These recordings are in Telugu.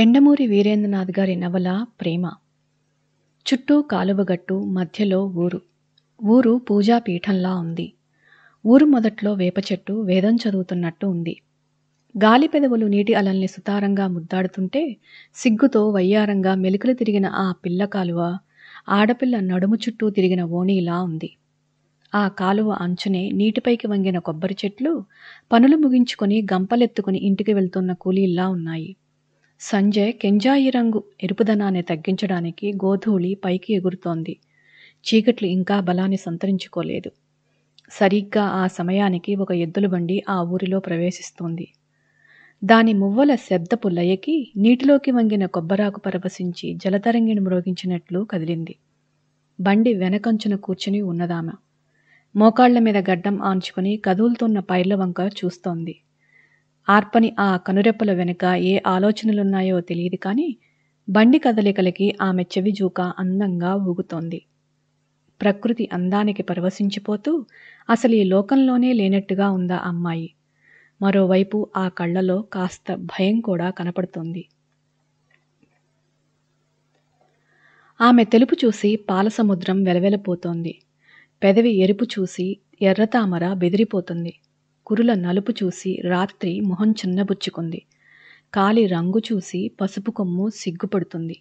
ఎండమూరి వీరేంద్రనాథ్ గారి నవల ప్రేమ చుట్టూ కాలువగట్టు మధ్యలో ఊరు ఊరు పూజాపీఠంలా ఉంది ఊరు మొదట్లో వేప చెట్టు వేదం చదువుతున్నట్టు ఉంది గాలి పెదవులు నీటి అలల్ని సుతారంగా ముద్దాడుతుంటే సిగ్గుతో వయ్యారంగా మెలుకులు తిరిగిన ఆ పిల్ల కాలువ ఆడపిల్ల నడుము చుట్టూ తిరిగిన ఓణిలా ఉంది ఆ కాలువ అంచునే నీటిపైకి వంగిన కొబ్బరి చెట్లు పనులు ముగించుకొని గంపలెత్తుకుని ఇంటికి వెళ్తున్న కూలీల్లా ఉన్నాయి సంజయ్ కెంజాయి రంగు ఎరుపుదనాన్ని తగ్గించడానికి గోధూళి పైకి ఎగురుతోంది చీకట్లు ఇంకా బలాన్ని సంతరించుకోలేదు సరిగ్గా ఆ సమయానికి ఒక ఎద్దుల బండి ఆ ఊరిలో ప్రవేశిస్తోంది దాని మువ్వల శబ్దపు లయకి నీటిలోకి వంగిన కొబ్బరాకు పరవశించి జలతరంగిని మ్రోగించినట్లు కదిలింది బండి వెనకంచున కూర్చుని ఉన్నదామ మోకాళ్ల మీద గడ్డం ఆంచుకుని కదులుతున్న పైర్ల వంక చూస్తోంది ఆర్పని ఆ కనురెప్పల వెనుక ఏ ఆలోచనలున్నాయో తెలియదు కానీ బండి కదలికలకి ఆమె చెవి జూక అందంగా ఊగుతోంది ప్రకృతి అందానికి పరవశించిపోతూ అసలు ఈ లోకంలోనే లేనట్టుగా ఉందా అమ్మాయి మరోవైపు ఆ కళ్ళలో కాస్త భయం కూడా కనపడుతోంది ఆమె తెలుపు చూసి పాలసముద్రం వెలవెలపోతోంది పెదవి ఎరుపు చూసి ఎర్రతామర బెదిరిపోతుంది కురుల నలుపు చూసి రాత్రి మొహం చిన్నబుచ్చుకుంది కాలి రంగు చూసి పసుపు కొమ్ము సిగ్గుపడుతుంది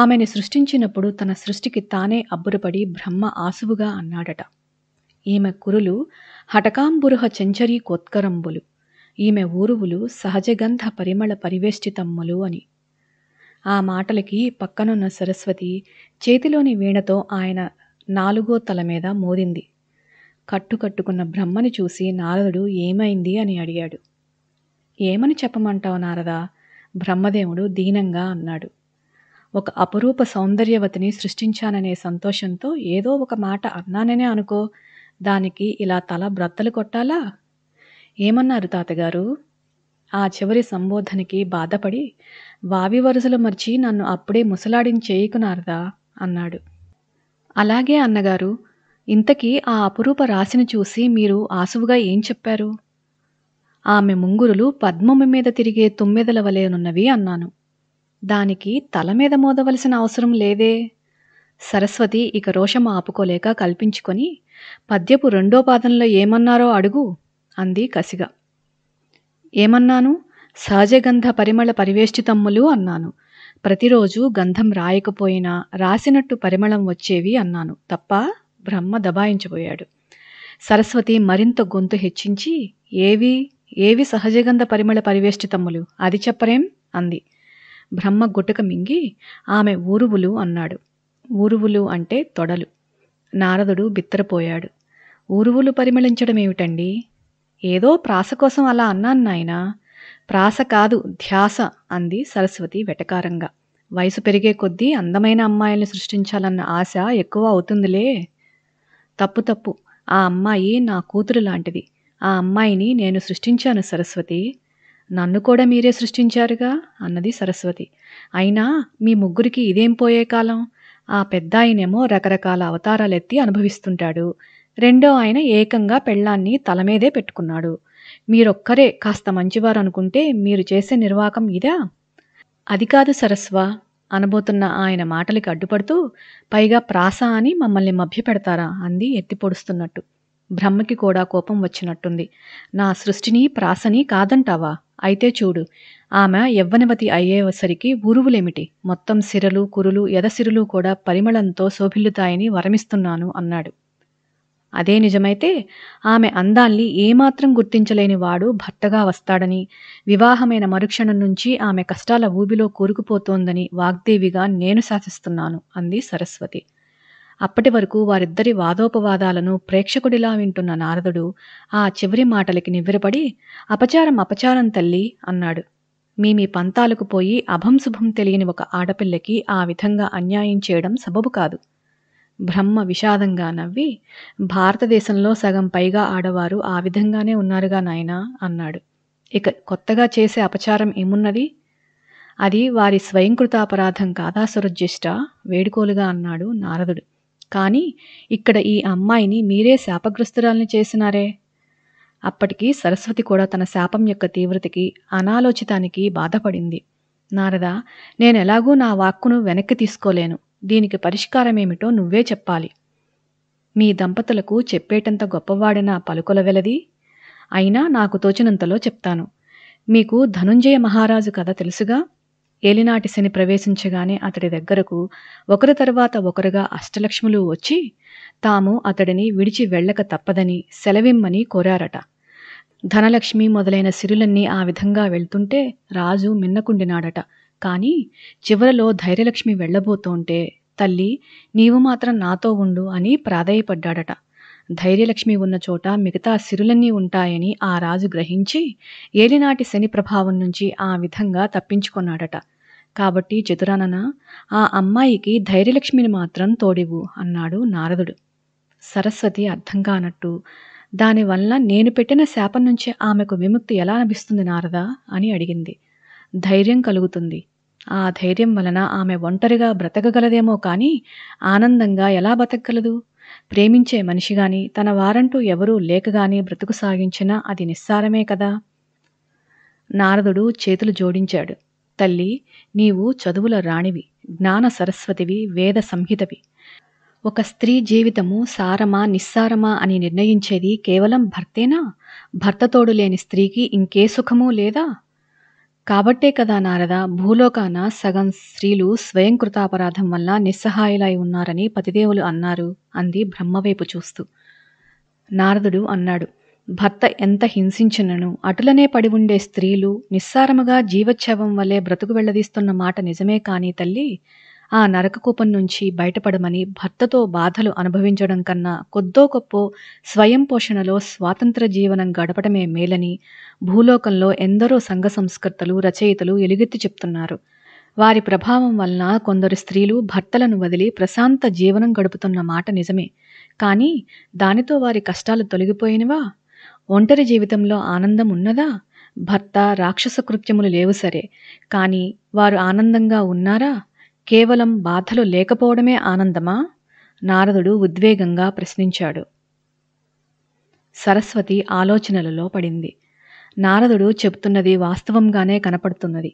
ఆమెని సృష్టించినప్పుడు తన సృష్టికి తానే అబ్బురపడి బ్రహ్మ ఆసువుగా అన్నాడట ఈమె కురులు హటకాంబురుహ చెంచరీ కోత్కరంబులు ఈమె ఊరువులు సహజగంధ పరిమళ పరివేష్టితమ్ములు అని ఆ మాటలకి పక్కనున్న సరస్వతి చేతిలోని వీణతో ఆయన నాలుగో తల మీద మోదింది కట్టుకట్టుకున్న బ్రహ్మని చూసి నారదుడు ఏమైంది అని అడిగాడు ఏమని చెప్పమంటావు నారదా బ్రహ్మదేవుడు దీనంగా అన్నాడు ఒక అపురూప సౌందర్యవతిని సృష్టించాననే సంతోషంతో ఏదో ఒక మాట అన్నాననే అనుకో దానికి ఇలా తల బ్రత్తలు కొట్టాలా ఏమన్నారు తాతగారు ఆ చివరి సంబోధనకి బాధపడి వావి వరుసలు మర్చి నన్ను అప్పుడే ముసలాడిని చేయుకున్నారదా అన్నాడు అలాగే అన్నగారు ఇంతకీ ఆ అపురూప రాశిని చూసి మీరు ఆసువుగా ఏం చెప్పారు ఆమె ముంగురులు పద్మము మీద తిరిగే తుమ్మెదల వలెనున్నవి అన్నాను దానికి తల మీద మోదవలసిన అవసరం లేదే సరస్వతి ఇక రోషం ఆపుకోలేక కల్పించుకొని పద్యపు రెండో పాదంలో ఏమన్నారో అడుగు అంది కసిగా ఏమన్నాను సహజగంధ పరిమళ పరివేష్టితమ్ములు అన్నాను ప్రతిరోజు గంధం రాయకపోయినా రాసినట్టు పరిమళం వచ్చేవి అన్నాను తప్ప బ్రహ్మ దబాయించబోయాడు సరస్వతి మరింత గొంతు హెచ్చించి ఏవి ఏవి సహజగంధ పరిమళ పరివేష్టితమ్ములు అది చెప్పరేం అంది బ్రహ్మ గుటక మింగి ఆమె ఊరువులు అన్నాడు ఊరువులు అంటే తొడలు నారదుడు బిత్తరపోయాడు ఊరువులు పరిమళించడం ఏమిటండి ఏదో ప్రాస కోసం అలా అన్నాను నాయనా ప్రాస కాదు ధ్యాస అంది సరస్వతి వెటకారంగా వయసు పెరిగే కొద్దీ అందమైన అమ్మాయిల్ని సృష్టించాలన్న ఆశ ఎక్కువ అవుతుందిలే తప్పు తప్పు ఆ అమ్మాయి నా కూతురు లాంటిది ఆ అమ్మాయిని నేను సృష్టించాను సరస్వతి నన్ను కూడా మీరే సృష్టించారుగా అన్నది సరస్వతి అయినా మీ ముగ్గురికి ఇదేం పోయే కాలం ఆ పెద్ద ఆయనేమో రకరకాల అవతారాలెత్తి అనుభవిస్తుంటాడు రెండో ఆయన ఏకంగా పెళ్ళాన్ని తలమీదే పెట్టుకున్నాడు మీరొక్కరే కాస్త మంచివారు అనుకుంటే మీరు చేసే నిర్వాకం ఇదా అది కాదు సరస్వ అనబోతున్న ఆయన మాటలకి అడ్డుపడుతూ పైగా ప్రాస అని మమ్మల్ని మభ్యపెడతారా అంది ఎత్తిపొడుస్తున్నట్టు బ్రహ్మకి కూడా కోపం వచ్చినట్టుంది నా సృష్టిని ప్రాసని కాదంటావా అయితే చూడు ఆమె యవ్వనవతి అయ్యేసరికి ఊరువులేమిటి మొత్తం సిరలు కురులు ఎదసిరులు కూడా పరిమళంతో శోభిల్లుతాయని వరమిస్తున్నాను అన్నాడు అదే నిజమైతే ఆమె అందాల్ని ఏమాత్రం గుర్తించలేని వాడు భర్తగా వస్తాడని వివాహమైన మరుక్షణం నుంచి ఆమె కష్టాల ఊబిలో కూరుకుపోతోందని వాగ్దేవిగా నేను శాసిస్తున్నాను అంది సరస్వతి అప్పటి వరకు వారిద్దరి వాదోపవాదాలను ప్రేక్షకుడిలా వింటున్న నారదుడు ఆ చివరి మాటలకి నివ్వెరపడి అపచారం అపచారం తల్లి అన్నాడు మీ మీ పంతాలకు పోయి అభంశుభం తెలియని ఒక ఆడపిల్లకి ఆ విధంగా అన్యాయం చేయడం సబబు కాదు బ్రహ్మ విషాదంగా నవ్వి భారతదేశంలో సగం పైగా ఆడవారు ఆ విధంగానే ఉన్నారుగా నాయనా అన్నాడు ఇక కొత్తగా చేసే అపచారం ఏమున్నది అది వారి స్వయంకృతాపరాధం కాదా సురజ్జిష్ట వేడుకోలుగా అన్నాడు నారదుడు కానీ ఇక్కడ ఈ అమ్మాయిని మీరే శాపగ్రస్తురాల్ని చేసినారే అప్పటికీ సరస్వతి కూడా తన శాపం యొక్క తీవ్రతకి అనాలోచితానికి బాధపడింది నారద నేనెలాగూ నా వాక్కును వెనక్కి తీసుకోలేను దీనికి పరిష్కారమేమిటో నువ్వే చెప్పాలి మీ దంపతులకు చెప్పేటంత గొప్పవాడిన పలుకుల వెలది అయినా నాకు తోచినంతలో చెప్తాను మీకు ధనుంజయ మహారాజు కథ తెలుసుగా ఏలినాటి శని ప్రవేశించగానే అతడి దగ్గరకు ఒకరి తర్వాత ఒకరుగా అష్టలక్ష్ములు వచ్చి తాము అతడిని విడిచి వెళ్ళక తప్పదని సెలవిమ్మని కోరారట ధనలక్ష్మి మొదలైన సిరులన్నీ ఆ విధంగా వెళ్తుంటే రాజు మిన్నకుండినాడట కానీ చివరలో ధైర్యలక్ష్మి వెళ్ళబోతోంటే తల్లి నీవు మాత్రం నాతో ఉండు అని ప్రాధేయపడ్డాడట ధైర్యలక్ష్మి ఉన్న చోట మిగతా సిరులన్నీ ఉంటాయని ఆ రాజు గ్రహించి ఏలినాటి శని ప్రభావం నుంచి ఆ విధంగా తప్పించుకున్నాడట కాబట్టి చతురానన ఆ అమ్మాయికి ధైర్యలక్ష్మిని మాత్రం తోడివు అన్నాడు నారదుడు సరస్వతి అర్థం కానట్టు దానివల్ల నేను పెట్టిన శాపం నుంచి ఆమెకు విముక్తి ఎలా లభిస్తుంది నారదా అని అడిగింది ధైర్యం కలుగుతుంది ఆ ధైర్యం వలన ఆమె ఒంటరిగా బ్రతకగలదేమో కానీ ఆనందంగా ఎలా బ్రతకగలదు ప్రేమించే మనిషి తన వారంటూ ఎవరూ లేకగాని బ్రతుకు సాగించినా అది నిస్సారమే కదా నారదుడు చేతులు జోడించాడు తల్లి నీవు చదువుల రాణివి జ్ఞాన సరస్వతివి వేద సంహితవి ఒక స్త్రీ జీవితము సారమా నిస్సారమా అని నిర్ణయించేది కేవలం భర్తేనా భర్తతోడు లేని స్త్రీకి ఇంకే సుఖమూ లేదా కాబట్టే కదా నారద భూలోకాన సగం స్త్రీలు స్వయం కృతాపరాధం వల్ల నిస్సహాయులై ఉన్నారని పతిదేవులు అన్నారు అంది బ్రహ్మవైపు చూస్తూ నారదుడు అన్నాడు భర్త ఎంత హింసించినను అటులనే పడి ఉండే స్త్రీలు నిస్సారముగా జీవచ్ఛవం వలె బ్రతుకు వెళ్లదీస్తున్న మాట నిజమే కాని తల్లి ఆ నరకకూపం నుంచి బయటపడమని భర్తతో బాధలు అనుభవించడం కన్నా కొద్దో గొప్ప స్వయం పోషణలో స్వాతంత్ర జీవనం గడపడమే మేలని భూలోకంలో ఎందరో సంఘ సంస్కర్తలు రచయితలు ఎలుగెత్తి చెప్తున్నారు వారి ప్రభావం వలన కొందరు స్త్రీలు భర్తలను వదిలి ప్రశాంత జీవనం గడుపుతున్న మాట నిజమే కానీ దానితో వారి కష్టాలు తొలగిపోయినవా ఒంటరి జీవితంలో ఆనందం ఉన్నదా భర్త రాక్షస కృత్యములు లేవు సరే కానీ వారు ఆనందంగా ఉన్నారా కేవలం బాధలు లేకపోవడమే ఆనందమా నారదుడు ఉద్వేగంగా ప్రశ్నించాడు సరస్వతి ఆలోచనలలో పడింది నారదుడు చెబుతున్నది వాస్తవంగానే కనపడుతున్నది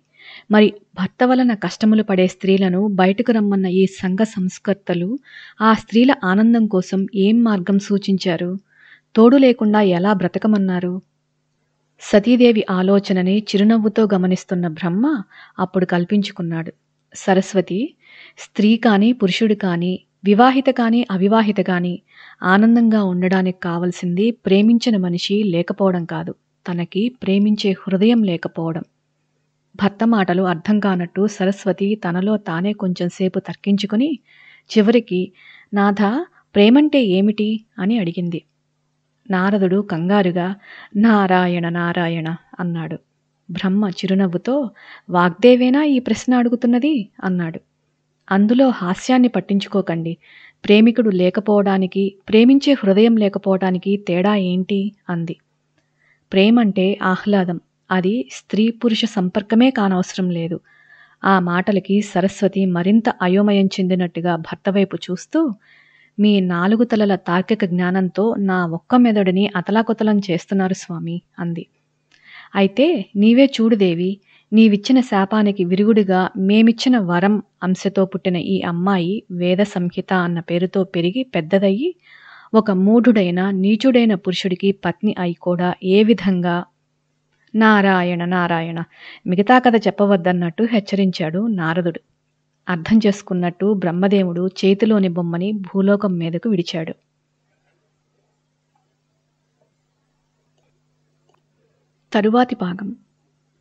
మరి భర్త వలన కష్టములు పడే స్త్రీలను బయటకు రమ్మన్న ఈ సంఘ సంస్కర్తలు ఆ స్త్రీల ఆనందం కోసం ఏం మార్గం సూచించారు తోడు లేకుండా ఎలా బ్రతకమన్నారు సతీదేవి ఆలోచనని చిరునవ్వుతో గమనిస్తున్న బ్రహ్మ అప్పుడు కల్పించుకున్నాడు సరస్వతి స్త్రీ కానీ పురుషుడు కానీ వివాహిత కానీ అవివాహిత కానీ ఆనందంగా ఉండడానికి కావలసింది ప్రేమించిన మనిషి లేకపోవడం కాదు తనకి ప్రేమించే హృదయం లేకపోవడం భర్త మాటలు అర్థం కానట్టు సరస్వతి తనలో తానే కొంచెంసేపు తర్కించుకుని చివరికి నాథ ప్రేమంటే ఏమిటి అని అడిగింది నారదుడు కంగారుగా నారాయణ నారాయణ అన్నాడు బ్రహ్మ చిరునవ్వుతో వాగ్దేవేనా ఈ ప్రశ్న అడుగుతున్నది అన్నాడు అందులో హాస్యాన్ని పట్టించుకోకండి ప్రేమికుడు లేకపోవడానికి ప్రేమించే హృదయం లేకపోవడానికి తేడా ఏంటి అంది ప్రేమంటే ఆహ్లాదం అది స్త్రీ పురుష సంపర్కమే కానవసరం లేదు ఆ మాటలకి సరస్వతి మరింత అయోమయం చెందినట్టుగా భర్త వైపు చూస్తూ మీ నాలుగు తలల తార్కిక జ్ఞానంతో నా ఒక్క మెదడుని అతలాకుతలం చేస్తున్నారు స్వామి అంది అయితే నీవే చూడుదేవి నీవిచ్చిన శాపానికి విరుగుడుగా మేమిచ్చిన వరం అంశతో పుట్టిన ఈ అమ్మాయి వేద సంహిత అన్న పేరుతో పెరిగి పెద్దదయ్యి ఒక మూఢుడైన నీచుడైన పురుషుడికి పత్ని అయి కూడా ఏ విధంగా నారాయణ నారాయణ మిగతా కథ చెప్పవద్దన్నట్టు హెచ్చరించాడు నారదుడు అర్థం చేసుకున్నట్టు బ్రహ్మదేవుడు చేతిలోని బొమ్మని భూలోకం మీదకు విడిచాడు తరువాతి భాగం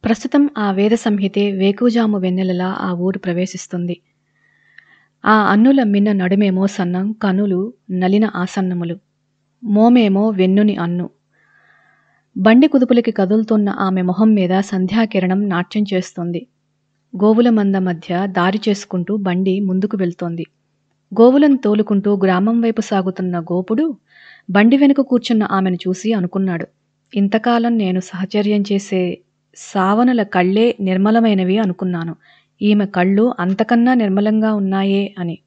ప్రస్తుతం ఆ వేద సంహితే వేకుజాము వెన్నెలలా ఆ ఊరు ప్రవేశిస్తుంది ఆ అన్నుల మిన్న నడుమేమో సన్నం కనులు నలిన ఆసన్నములు మోమేమో వెన్నుని అన్ను బండి కుదుపులకి కదులుతున్న ఆమె మొహం మీద సంధ్యాకిరణం నాట్యం చేస్తుంది గోవుల మంద మధ్య దారి చేసుకుంటూ బండి ముందుకు వెళ్తోంది గోవులను తోలుకుంటూ గ్రామం వైపు సాగుతున్న గోపుడు బండి వెనుక కూర్చున్న ఆమెను చూసి అనుకున్నాడు ఇంతకాలం నేను సహచర్యం చేసే సావనల కళ్ళే నిర్మలమైనవి అనుకున్నాను ఈమె కళ్ళు అంతకన్నా నిర్మలంగా ఉన్నాయే అని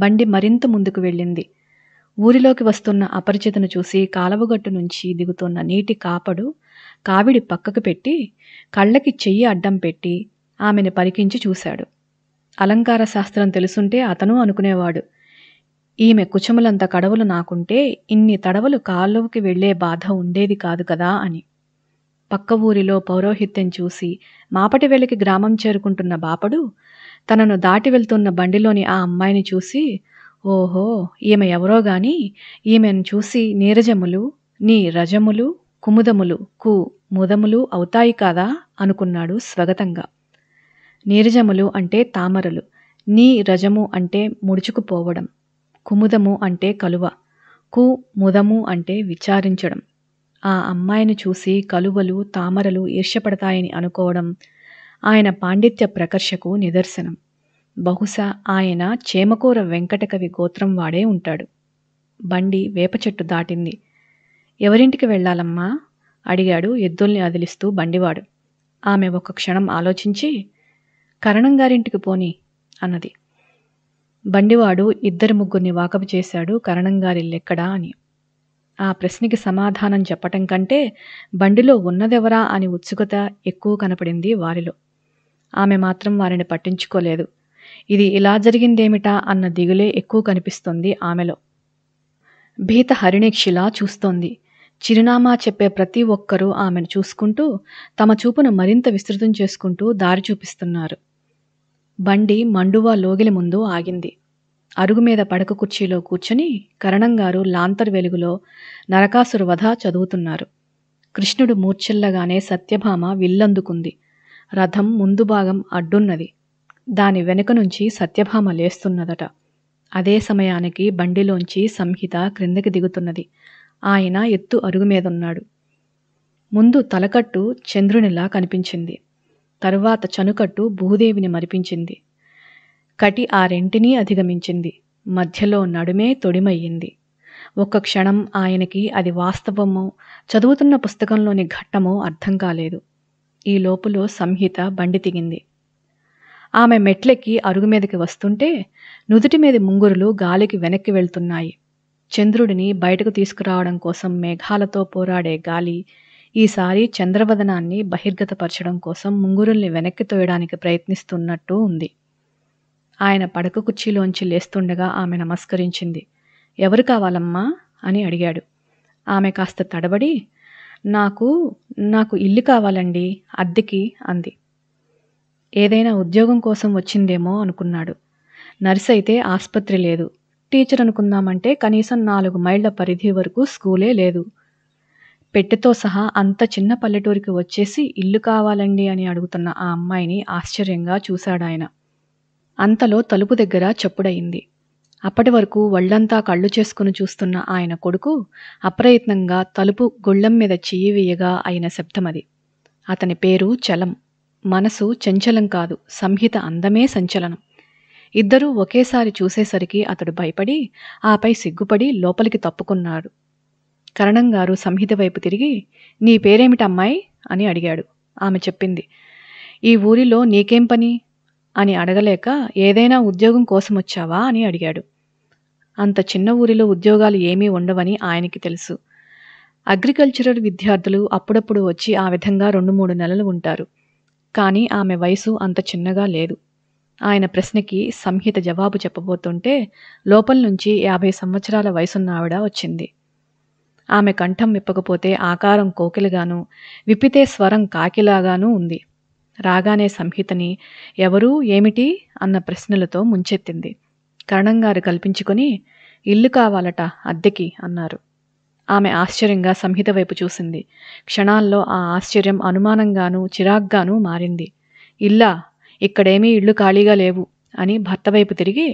బండి మరింత ముందుకు వెళ్ళింది ఊరిలోకి వస్తున్న అపరిచితను చూసి కాలవగట్టు నుంచి దిగుతున్న నీటి కాపడు కావిడి పక్కకు పెట్టి కళ్ళకి చెయ్యి అడ్డం పెట్టి ఆమెను పరికించి చూశాడు అలంకార శాస్త్రం తెలుసుంటే అతను అనుకునేవాడు ఈమె కుచములంత కడవలు నాకుంటే ఇన్ని తడవలు కాలువకి వెళ్లే బాధ ఉండేది కాదు కదా అని పక్క ఊరిలో పౌరోహిత్యం చూసి మాపటి మాపటివేళకి గ్రామం చేరుకుంటున్న బాపడు తనను దాటి వెళ్తున్న బండిలోని ఆ అమ్మాయిని చూసి ఓహో ఈమె ఎవరో గాని ఈమెను చూసి నీరజములు నీ రజములు కుముదములు కు ముదములు అవుతాయి కాదా అనుకున్నాడు స్వగతంగా నీరజములు అంటే తామరలు నీ రజము అంటే ముడుచుకుపోవడం కుముదము అంటే కలువ కు ముదము అంటే విచారించడం ఆ అమ్మాయిని చూసి కలువలు తామరలు ఈర్ష్యపడతాయని అనుకోవడం ఆయన పాండిత్య ప్రకర్షకు నిదర్శనం బహుశా ఆయన చేమకూర వెంకటకవి గోత్రం వాడే ఉంటాడు బండి వేప చెట్టు దాటింది ఎవరింటికి వెళ్ళాలమ్మా అడిగాడు ఎద్దుల్ని అదిలిస్తూ బండివాడు ఆమె ఒక క్షణం ఆలోచించి కరణం పోని అన్నది బండివాడు ఇద్దరు ముగ్గురిని వాకపు చేశాడు కరణంగారిల్లెక్కడా అని ఆ ప్రశ్నకి సమాధానం చెప్పటం కంటే బండిలో ఉన్నదెవరా అని ఉత్సుకత ఎక్కువ కనపడింది వారిలో ఆమె మాత్రం వారిని పట్టించుకోలేదు ఇది ఇలా జరిగిందేమిటా అన్న దిగులే ఎక్కువ కనిపిస్తోంది ఆమెలో భీత హరిణీక్షిలా చూస్తోంది చిరునామా చెప్పే ప్రతి ఒక్కరూ ఆమెను చూసుకుంటూ తమ చూపును మరింత విస్తృతం చేసుకుంటూ దారి చూపిస్తున్నారు బండి మండువా లోగిలి ముందు ఆగింది అరుగుమీద పడక కుర్చీలో కూర్చుని కరణంగారు లాంతర్ వెలుగులో నరకాసురు వధ చదువుతున్నారు కృష్ణుడు మూర్ఛల్లగానే సత్యభామ విల్లందుకుంది రథం ముందు భాగం అడ్డున్నది దాని వెనుక నుంచి సత్యభామ లేస్తున్నదట అదే సమయానికి బండిలోంచి సంహిత క్రిందకి దిగుతున్నది ఆయన ఎత్తు అరుగుమీదున్నాడు ముందు తలకట్టు చంద్రునిలా కనిపించింది తరువాత చనుకట్టు భూదేవిని మరిపించింది కటి ఆ రెంటినీ అధిగమించింది మధ్యలో నడుమే తొడిమయ్యింది ఒక్క క్షణం ఆయనకి అది వాస్తవమో చదువుతున్న పుస్తకంలోని ఘట్టమో అర్థం కాలేదు ఈ లోపులో సంహిత బండి తిగింది ఆమె మెట్లెక్కి అరుగు మీదకి వస్తుంటే నుదుటి మీద ముంగురులు గాలికి వెనక్కి వెళ్తున్నాయి చంద్రుడిని బయటకు తీసుకురావడం కోసం మేఘాలతో పోరాడే గాలి ఈసారి చంద్రవదనాన్ని బహిర్గతపరచడం కోసం ముంగురుల్ని వెనక్కి తోయడానికి ప్రయత్నిస్తున్నట్టు ఉంది ఆయన పడక కుర్చీలోంచి లేస్తుండగా ఆమె నమస్కరించింది ఎవరు కావాలమ్మా అని అడిగాడు ఆమె కాస్త తడబడి నాకు నాకు ఇల్లు కావాలండి అద్దెకి అంది ఏదైనా ఉద్యోగం కోసం వచ్చిందేమో అనుకున్నాడు నర్స్ అయితే ఆసుపత్రి లేదు టీచర్ అనుకుందామంటే కనీసం నాలుగు మైళ్ళ పరిధి వరకు స్కూలే లేదు పెట్టెతో సహా అంత చిన్న పల్లెటూరికి వచ్చేసి ఇల్లు కావాలండి అని అడుగుతున్న ఆ అమ్మాయిని ఆశ్చర్యంగా చూశాడాయన అంతలో తలుపు దగ్గర చప్పుడయింది అప్పటి వరకు వళ్లంతా కళ్ళు చేసుకుని చూస్తున్న ఆయన కొడుకు అప్రయత్నంగా తలుపు గుళ్ళం మీద చెయ్యి వేయగా అయిన శబ్దమది అతని పేరు చలం మనసు చంచలం కాదు సంహిత అందమే సంచలనం ఇద్దరూ ఒకేసారి చూసేసరికి అతడు భయపడి ఆపై సిగ్గుపడి లోపలికి తప్పుకున్నాడు కరణంగారు సంహిత వైపు తిరిగి నీ పేరేమిటమ్మాయి అని అడిగాడు ఆమె చెప్పింది ఈ ఊరిలో నీకేం పని అని అడగలేక ఏదైనా ఉద్యోగం కోసం వచ్చావా అని అడిగాడు అంత చిన్న ఊరిలో ఉద్యోగాలు ఏమీ ఉండవని ఆయనకి తెలుసు అగ్రికల్చరల్ విద్యార్థులు అప్పుడప్పుడు వచ్చి ఆ విధంగా రెండు మూడు నెలలు ఉంటారు కానీ ఆమె వయసు అంత చిన్నగా లేదు ఆయన ప్రశ్నకి సంహిత జవాబు చెప్పబోతుంటే లోపల నుంచి యాభై సంవత్సరాల వయసున్న ఆవిడ వచ్చింది ఆమె కంఠం విప్పకపోతే ఆకారం కోకిలిగాను విప్పితే స్వరం కాకిలాగానూ ఉంది రాగానే సంహితని ఎవరు ఏమిటి అన్న ప్రశ్నలతో ముంచెత్తింది కరణంగారు కల్పించుకొని ఇల్లు కావాలట అద్దెకి అన్నారు ఆమె ఆశ్చర్యంగా సంహిత వైపు చూసింది క్షణాల్లో ఆ ఆశ్చర్యం అనుమానంగానూ చిరాగ్గానూ మారింది ఇల్లా ఇక్కడేమీ ఇళ్ళు ఖాళీగా లేవు అని భర్త వైపు తిరిగి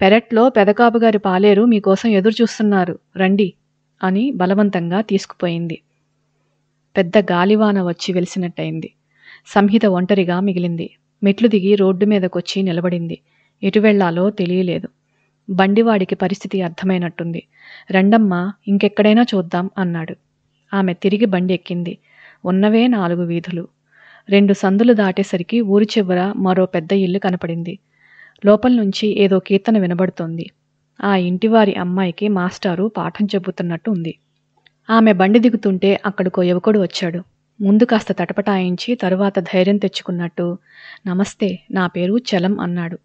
పెరట్లో పెదకాపుగారి పాలేరు మీకోసం ఎదురు చూస్తున్నారు రండి అని బలవంతంగా తీసుకుపోయింది పెద్ద గాలివాన వచ్చి వెలిసినట్టయింది సంహిత ఒంటరిగా మిగిలింది మెట్లు దిగి రోడ్డు మీదకొచ్చి నిలబడింది ఎటు వెళ్లాలో తెలియలేదు బండివాడికి పరిస్థితి అర్థమైనట్టుంది రెండమ్మ ఇంకెక్కడైనా చూద్దాం అన్నాడు ఆమె తిరిగి బండి ఎక్కింది ఉన్నవే నాలుగు వీధులు రెండు సందులు దాటేసరికి ఊరి చివర మరో పెద్ద ఇల్లు కనపడింది లోపల నుంచి ఏదో కీర్తన వినబడుతోంది ఆ ఇంటివారి అమ్మాయికి మాస్టారు పాఠం చెబుతున్నట్టు ఉంది ఆమె బండి దిగుతుంటే అక్కడికో యువకుడు వచ్చాడు ముందు కాస్త తటపటాయించి తరువాత ధైర్యం తెచ్చుకున్నట్టు నమస్తే నా పేరు చలం అన్నాడు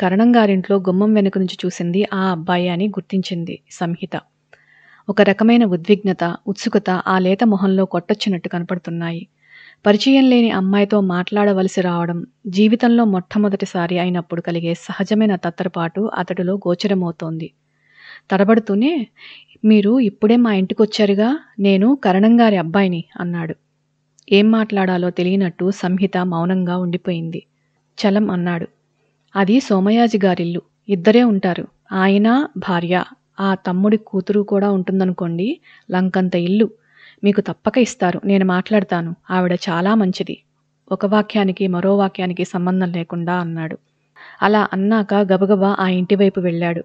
కరణంగారింట్లో గుమ్మం వెనుక నుంచి చూసింది ఆ అబ్బాయి అని గుర్తించింది సంహిత ఒక రకమైన ఉద్విగ్నత ఉత్సుకత ఆ లేత మొహంలో కొట్టొచ్చినట్టు కనపడుతున్నాయి పరిచయం లేని అమ్మాయితో మాట్లాడవలసి రావడం జీవితంలో మొట్టమొదటిసారి అయినప్పుడు కలిగే సహజమైన తత్తరపాటు అతడిలో గోచరమవుతోంది తడబడుతూనే మీరు ఇప్పుడే మా ఇంటికొచ్చారుగా నేను కరణంగారి అబ్బాయిని అన్నాడు ఏం మాట్లాడాలో తెలియనట్టు సంహిత మౌనంగా ఉండిపోయింది చలం అన్నాడు అది సోమయాజి గారిల్లు ఇద్దరే ఉంటారు ఆయన భార్య ఆ తమ్ముడి కూతురు కూడా ఉంటుందనుకోండి లంకంత ఇల్లు మీకు తప్పక ఇస్తారు నేను మాట్లాడతాను ఆవిడ చాలా మంచిది ఒక వాక్యానికి మరో వాక్యానికి సంబంధం లేకుండా అన్నాడు అలా అన్నాక గబగబా ఆ ఇంటివైపు వెళ్ళాడు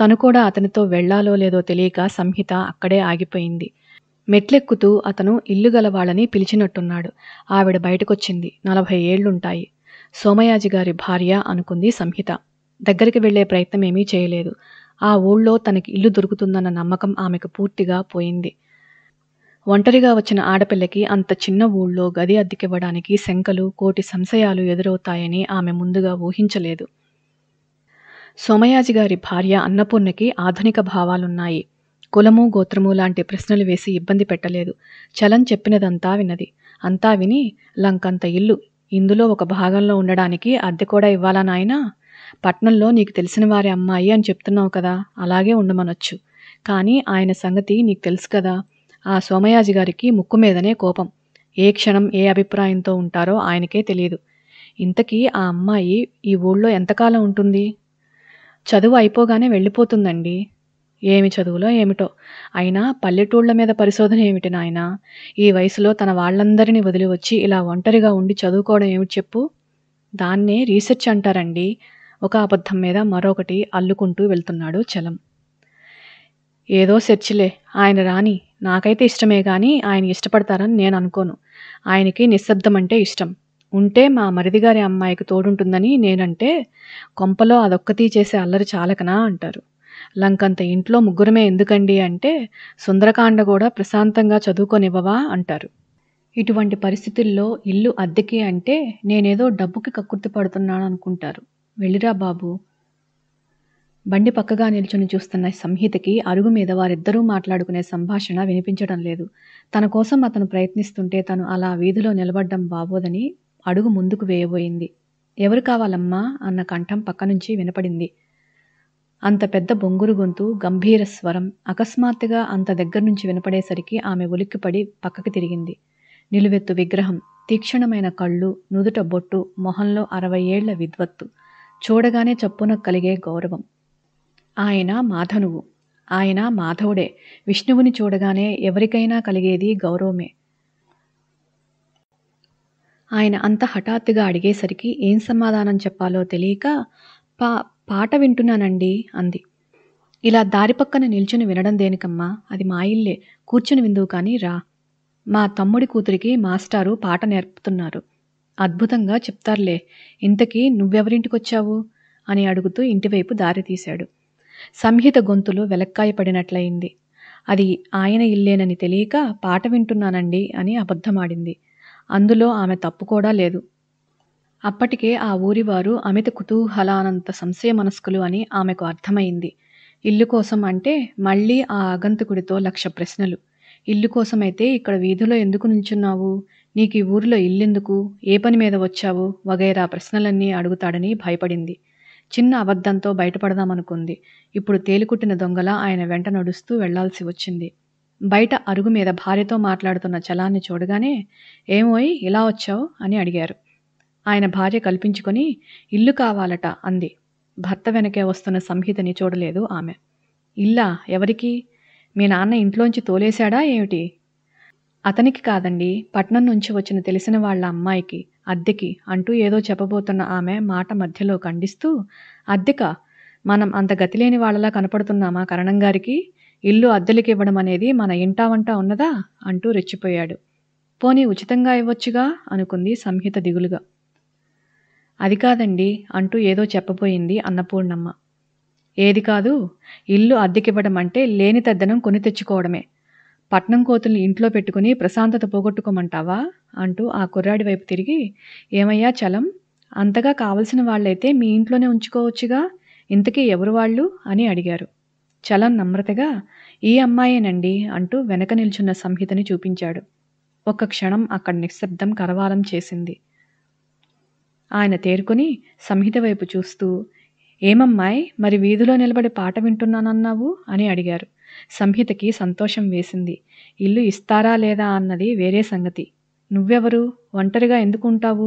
తను కూడా అతనితో వెళ్లాలో లేదో తెలియక సంహిత అక్కడే ఆగిపోయింది మెట్లెక్కుతూ అతను ఇల్లు గలవాళ్ళని పిలిచినట్టున్నాడు ఆవిడ బయటకొచ్చింది నలభై ఏళ్లుంటాయి సోమయాజి గారి భార్య అనుకుంది సంహిత దగ్గరికి వెళ్లే ప్రయత్నమేమీ చేయలేదు ఆ ఊళ్ళో తనకి ఇల్లు దొరుకుతుందన్న నమ్మకం ఆమెకు పూర్తిగా పోయింది ఒంటరిగా వచ్చిన ఆడపిల్లకి అంత చిన్న ఊళ్ళో గది అద్దెకివ్వడానికి శంకలు కోటి సంశయాలు ఎదురవుతాయని ఆమె ముందుగా ఊహించలేదు సోమయాజి గారి భార్య అన్నపూర్ణకి ఆధునిక భావాలున్నాయి కులము గోత్రము లాంటి ప్రశ్నలు వేసి ఇబ్బంది పెట్టలేదు చలం చెప్పినదంతా వినది అంతా విని లంకంత ఇల్లు ఇందులో ఒక భాగంలో ఉండడానికి అద్దె కూడా ఇవ్వాలా నాయనా పట్నంలో నీకు తెలిసిన వారి అమ్మాయి అని చెప్తున్నావు కదా అలాగే ఉండమనొచ్చు కానీ ఆయన సంగతి నీకు తెలుసు కదా ఆ సోమయాజి గారికి ముక్కు మీదనే కోపం ఏ క్షణం ఏ అభిప్రాయంతో ఉంటారో ఆయనకే తెలియదు ఇంతకీ ఆ అమ్మాయి ఈ ఊళ్ళో ఎంతకాలం ఉంటుంది చదువు అయిపోగానే వెళ్ళిపోతుందండి ఏమి చదువులో ఏమిటో అయినా పల్లెటూళ్ల మీద పరిశోధన ఏమిటి నాయన ఈ వయసులో తన వాళ్ళందరినీ వదిలి వచ్చి ఇలా ఒంటరిగా ఉండి చదువుకోవడం ఏమిటి చెప్పు దాన్నే రీసెర్చ్ అంటారండి ఒక అబద్ధం మీద మరొకటి అల్లుకుంటూ వెళ్తున్నాడు చలం ఏదో సెర్చ్లే ఆయన రాని నాకైతే ఇష్టమే కానీ ఆయన ఇష్టపడతారని నేను అనుకోను ఆయనకి నిశ్శబ్దం అంటే ఇష్టం ఉంటే మా మరిది గారి అమ్మాయికి తోడుంటుందని నేనంటే కొంపలో అదొక్కతీ చేసే అల్లరి చాలకనా అంటారు లంకంత ఇంట్లో ముగ్గురమే ఎందుకండి అంటే సుందరకాండ కూడా ప్రశాంతంగా చదువుకొనివ్వవా అంటారు ఇటువంటి పరిస్థితుల్లో ఇల్లు అద్దెకి అంటే నేనేదో డబ్బుకి కక్కుర్తి పడుతున్నాను అనుకుంటారు వెళ్ళిరా బాబు బండి పక్కగా నిల్చుని చూస్తున్న సంహితకి అరుగు మీద వారిద్దరూ మాట్లాడుకునే సంభాషణ వినిపించడం లేదు తన కోసం అతను ప్రయత్నిస్తుంటే తను అలా వీధిలో నిలబడ్డం బాబోదని అడుగు ముందుకు వేయబోయింది ఎవరు కావాలమ్మా అన్న కంఠం పక్క నుంచి వినపడింది అంత పెద్ద బొంగురు గొంతు గంభీర స్వరం అకస్మాత్తుగా అంత దగ్గర నుంచి వినపడేసరికి ఆమె ఉలిక్కిపడి పక్కకి తిరిగింది నిలువెత్తు విగ్రహం తీక్షణమైన కళ్ళు నుదుట బొట్టు మొహంలో అరవై ఏళ్ల విద్వత్తు చూడగానే చప్పున కలిగే గౌరవం ఆయన మాధనువు ఆయన మాధవుడే విష్ణువుని చూడగానే ఎవరికైనా కలిగేది గౌరవమే ఆయన అంత హఠాత్తుగా అడిగేసరికి ఏం సమాధానం చెప్పాలో తెలియక పా పాట వింటున్నానండి అంది ఇలా దారి పక్కన నిల్చుని వినడం దేనికమ్మా అది మా ఇల్లే కూర్చుని విందువు కానీ రా మా తమ్ముడి కూతురికి మాస్టారు పాట నేర్పుతున్నారు అద్భుతంగా చెప్తారులే ఇంతకీ నువ్వెవరింటికొచ్చావు అని అడుగుతూ ఇంటివైపు దారి తీశాడు సంహిత గొంతులో పడినట్లయింది అది ఆయన ఇల్లేనని తెలియక పాట వింటున్నానండి అని అబద్ధమాడింది అందులో ఆమె తప్పు కూడా లేదు అప్పటికే ఆ ఊరివారు అమిత కుతూహలానంత సంశయ మనస్కులు అని ఆమెకు అర్థమైంది ఇల్లు కోసం అంటే మళ్ళీ ఆ ఆగంతుకుడితో లక్ష ప్రశ్నలు ఇల్లు కోసమైతే ఇక్కడ వీధిలో ఎందుకు నిల్చున్నావు నీకు ఈ ఊరిలో ఇల్లెందుకు ఏ పని మీద వచ్చావు వగైరా ప్రశ్నలన్నీ అడుగుతాడని భయపడింది చిన్న అబద్ధంతో బయటపడదామనుకుంది ఇప్పుడు తేలికుట్టిన దొంగల ఆయన వెంట నడుస్తూ వెళ్లాల్సి వచ్చింది బయట అరుగు మీద భార్యతో మాట్లాడుతున్న చలాన్ని చూడగానే ఏమోయ్ ఇలా వచ్చావు అని అడిగారు ఆయన భార్య కల్పించుకొని ఇల్లు కావాలట అంది భర్త వెనకే వస్తున్న సంహితని చూడలేదు ఆమె ఇల్లా ఎవరికి మీ నాన్న ఇంట్లోంచి తోలేశాడా ఏమిటి అతనికి కాదండి పట్నం నుంచి వచ్చిన తెలిసిన వాళ్ళ అమ్మాయికి అద్దెకి అంటూ ఏదో చెప్పబోతున్న ఆమె మాట మధ్యలో ఖండిస్తూ అద్దెక మనం అంత గతిలేని వాళ్ళలా కనపడుతున్నామా గారికి ఇల్లు అద్దెలకి ఇవ్వడం అనేది మన ఇంటా వంట ఉన్నదా అంటూ రెచ్చిపోయాడు పోనీ ఉచితంగా ఇవ్వచ్చుగా అనుకుంది సంహిత దిగులుగా అది కాదండి అంటూ ఏదో చెప్పబోయింది అన్నపూర్ణమ్మ ఏది కాదు ఇల్లు అద్దెకివ్వడం అంటే లేని తద్దనం కొని తెచ్చుకోవడమే పట్నం కోతుల్ని ఇంట్లో పెట్టుకుని ప్రశాంతత పోగొట్టుకోమంటావా అంటూ ఆ కుర్రాడి వైపు తిరిగి ఏమయ్యా చలం అంతగా కావలసిన వాళ్ళైతే మీ ఇంట్లోనే ఉంచుకోవచ్చుగా ఇంతకీ ఎవరు వాళ్ళు అని అడిగారు చలం నమ్రతగా ఈ అమ్మాయేనండి అంటూ వెనక నిల్చున్న సంహితని చూపించాడు ఒక్క క్షణం అక్కడ నిశ్శబ్దం కరవాలం చేసింది ఆయన తేరుకొని సంహిత వైపు చూస్తూ ఏమమ్మాయి మరి వీధిలో నిలబడి పాట వింటున్నానన్నావు అని అడిగారు సంహితకి సంతోషం వేసింది ఇల్లు ఇస్తారా లేదా అన్నది వేరే సంగతి నువ్వెవరు ఒంటరిగా ఎందుకుంటావు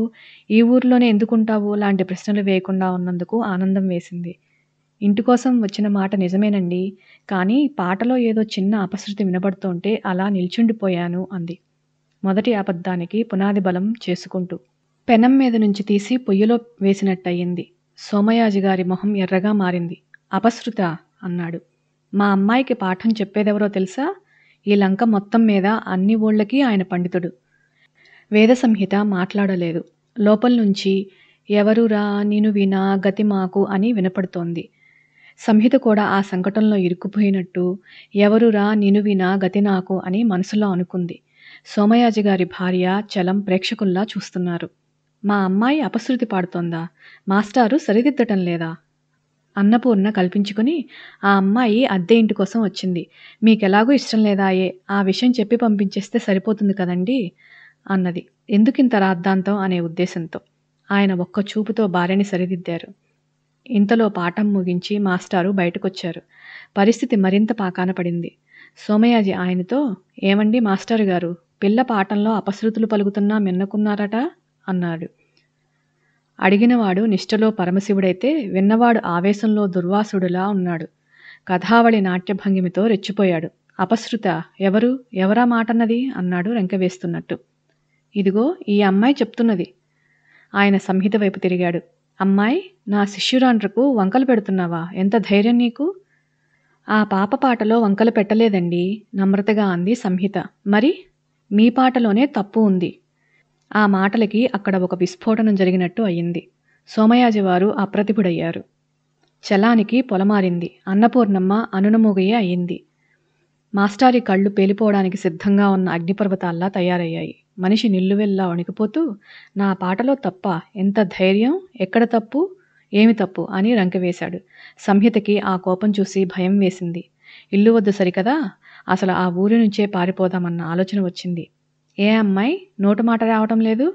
ఈ ఊర్లోనే ఎందుకుంటావు లాంటి ప్రశ్నలు వేయకుండా ఉన్నందుకు ఆనందం వేసింది ఇంటి కోసం వచ్చిన మాట నిజమేనండి కానీ పాటలో ఏదో చిన్న అపశృతి వినబడుతుంటే అలా నిల్చుండిపోయాను అంది మొదటి అబద్ధానికి పునాది బలం చేసుకుంటూ పెనం మీద నుంచి తీసి పొయ్యిలో వేసినట్టయింది సోమయాజి గారి మొహం ఎర్రగా మారింది అపశృత అన్నాడు మా అమ్మాయికి పాఠం చెప్పేదెవరో తెలుసా ఈ లంక మొత్తం మీద అన్ని ఊళ్ళకి ఆయన పండితుడు వేద సంహిత మాట్లాడలేదు లోపల నుంచి ఎవరురా నేను వినా గతి మాకు అని వినపడుతోంది సంహిత కూడా ఆ సంకటంలో ఇరుక్కుపోయినట్టు ఎవరురా నేను వినా గతి నాకు అని మనసులో అనుకుంది సోమయాజి గారి భార్య చలం ప్రేక్షకుల్లా చూస్తున్నారు మా అమ్మాయి అపశృతి పాడుతోందా మాస్టారు సరిదిద్దటం లేదా అన్నపూర్ణ కల్పించుకుని ఆ అమ్మాయి అద్దె ఇంటి కోసం వచ్చింది మీకెలాగూ ఇష్టం లేదాయే ఆ విషయం చెప్పి పంపించేస్తే సరిపోతుంది కదండి అన్నది ఎందుకింత రాద్ధాంతం అనే ఉద్దేశంతో ఆయన ఒక్క చూపుతో భార్యని సరిదిద్దారు ఇంతలో పాఠం ముగించి మాస్టారు బయటకొచ్చారు పరిస్థితి మరింత పాకాన పడింది సోమయాజి ఆయనతో ఏమండి మాస్టారు గారు పిల్ల పాఠంలో అపశృతులు పలుకుతున్నా మిన్నకున్నారట అన్నాడు అడిగినవాడు నిష్ఠలో పరమశివుడైతే విన్నవాడు ఆవేశంలో దుర్వాసుడులా ఉన్నాడు కథావళి నాట్యభంగిమితో రెచ్చిపోయాడు అపశ్రుత ఎవరు ఎవరా మాటన్నది అన్నాడు వెంకవేస్తున్నట్టు ఇదిగో ఈ అమ్మాయి చెప్తున్నది ఆయన సంహిత వైపు తిరిగాడు అమ్మాయి నా శిష్యురాండ్రకు వంకలు పెడుతున్నావా ఎంత ధైర్యం నీకు ఆ పాప పాటలో వంకలు పెట్టలేదండి నమ్రతగా అంది సంహిత మరి మీ పాటలోనే తప్పు ఉంది ఆ మాటలకి అక్కడ ఒక విస్ఫోటనం జరిగినట్టు అయింది సోమయాజివారు అప్రతిభుడయ్యారు చలానికి పొలమారింది అన్నపూర్ణమ్మ అనునమోగయే అయింది మాస్టారి కళ్ళు పేలిపోవడానికి సిద్ధంగా ఉన్న అగ్నిపర్వతాల్లా తయారయ్యాయి మనిషి నిల్లువెల్లా వణికిపోతూ నా పాటలో తప్ప ఎంత ధైర్యం ఎక్కడ తప్పు ఏమి తప్పు అని రంకవేశాడు సంహితకి ఆ కోపం చూసి భయం వేసింది ఇల్లు వద్దు సరికదా అసలు ఆ ఊరి నుంచే పారిపోదామన్న ఆలోచన వచ్చింది ఏ అమ్మాయి నోటు మాట రావటం లేదు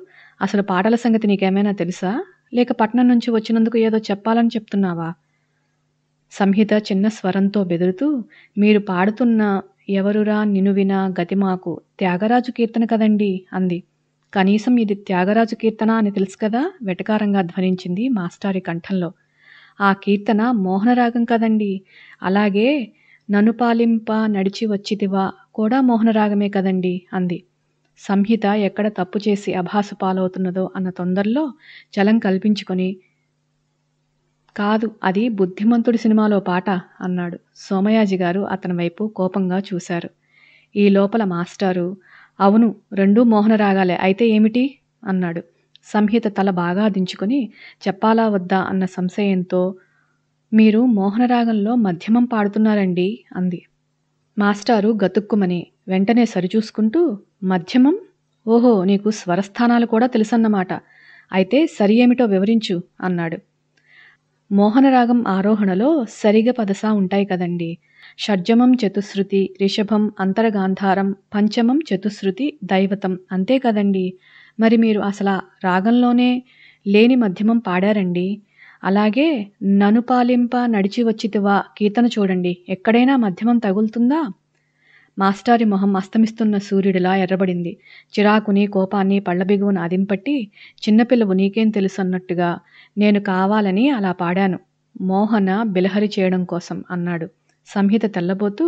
అసలు పాటల సంగతి నీకేమైనా తెలుసా లేక పట్నం నుంచి వచ్చినందుకు ఏదో చెప్పాలని చెప్తున్నావా సంహిత చిన్న స్వరంతో బెదురుతూ మీరు పాడుతున్న ఎవరురా నినువినా గతిమాకు త్యాగరాజు కీర్తన కదండి అంది కనీసం ఇది త్యాగరాజు కీర్తన అని తెలుసు కదా వెటకారంగా ధ్వనించింది మాస్టారి కంఠంలో ఆ కీర్తన మోహనరాగం కదండి అలాగే పాలింప నడిచి వచ్చితివా కూడా మోహనరాగమే కదండి అంది సంహిత ఎక్కడ తప్పు చేసి అభాసు పాలవుతున్నదో అన్న తొందరలో చలం కల్పించుకొని కాదు అది బుద్ధిమంతుడి సినిమాలో పాట అన్నాడు సోమయాజి గారు అతని వైపు కోపంగా చూశారు ఈ లోపల మాస్టారు అవును రెండూ మోహనరాగాలే అయితే ఏమిటి అన్నాడు సంహిత తల బాగా దించుకుని చెప్పాలా వద్దా అన్న సంశయంతో మీరు మోహనరాగంలో మధ్యమం పాడుతున్నారండి అంది మాస్టారు గతుక్కుమని వెంటనే సరిచూసుకుంటూ మధ్యమం ఓహో నీకు స్వరస్థానాలు కూడా తెలుసన్నమాట అయితే సరి ఏమిటో వివరించు అన్నాడు మోహనరాగం ఆరోహణలో సరిగ పదసా ఉంటాయి కదండి షడ్జమం చతుశ్రుతి రిషభం అంతరగాంధారం పంచమం చతుశ్రుతి దైవతం అంతే కదండి మరి మీరు అసలు రాగంలోనే లేని మధ్యమం పాడారండి అలాగే ననుపాలింప నడిచి వచ్చితివా కీర్తన చూడండి ఎక్కడైనా మధ్యమం తగులుతుందా మాస్టారి మొహం అస్తమిస్తున్న సూర్యుడిలా ఎర్రబడింది చిరాకుని కోపాన్ని పళ్ళబిగువును అదింపట్టి చిన్నపిల్లవు నీకేం తెలుసు అన్నట్టుగా నేను కావాలని అలా పాడాను మోహన బిల్హరి చేయడం కోసం అన్నాడు సంహిత తెల్లబోతూ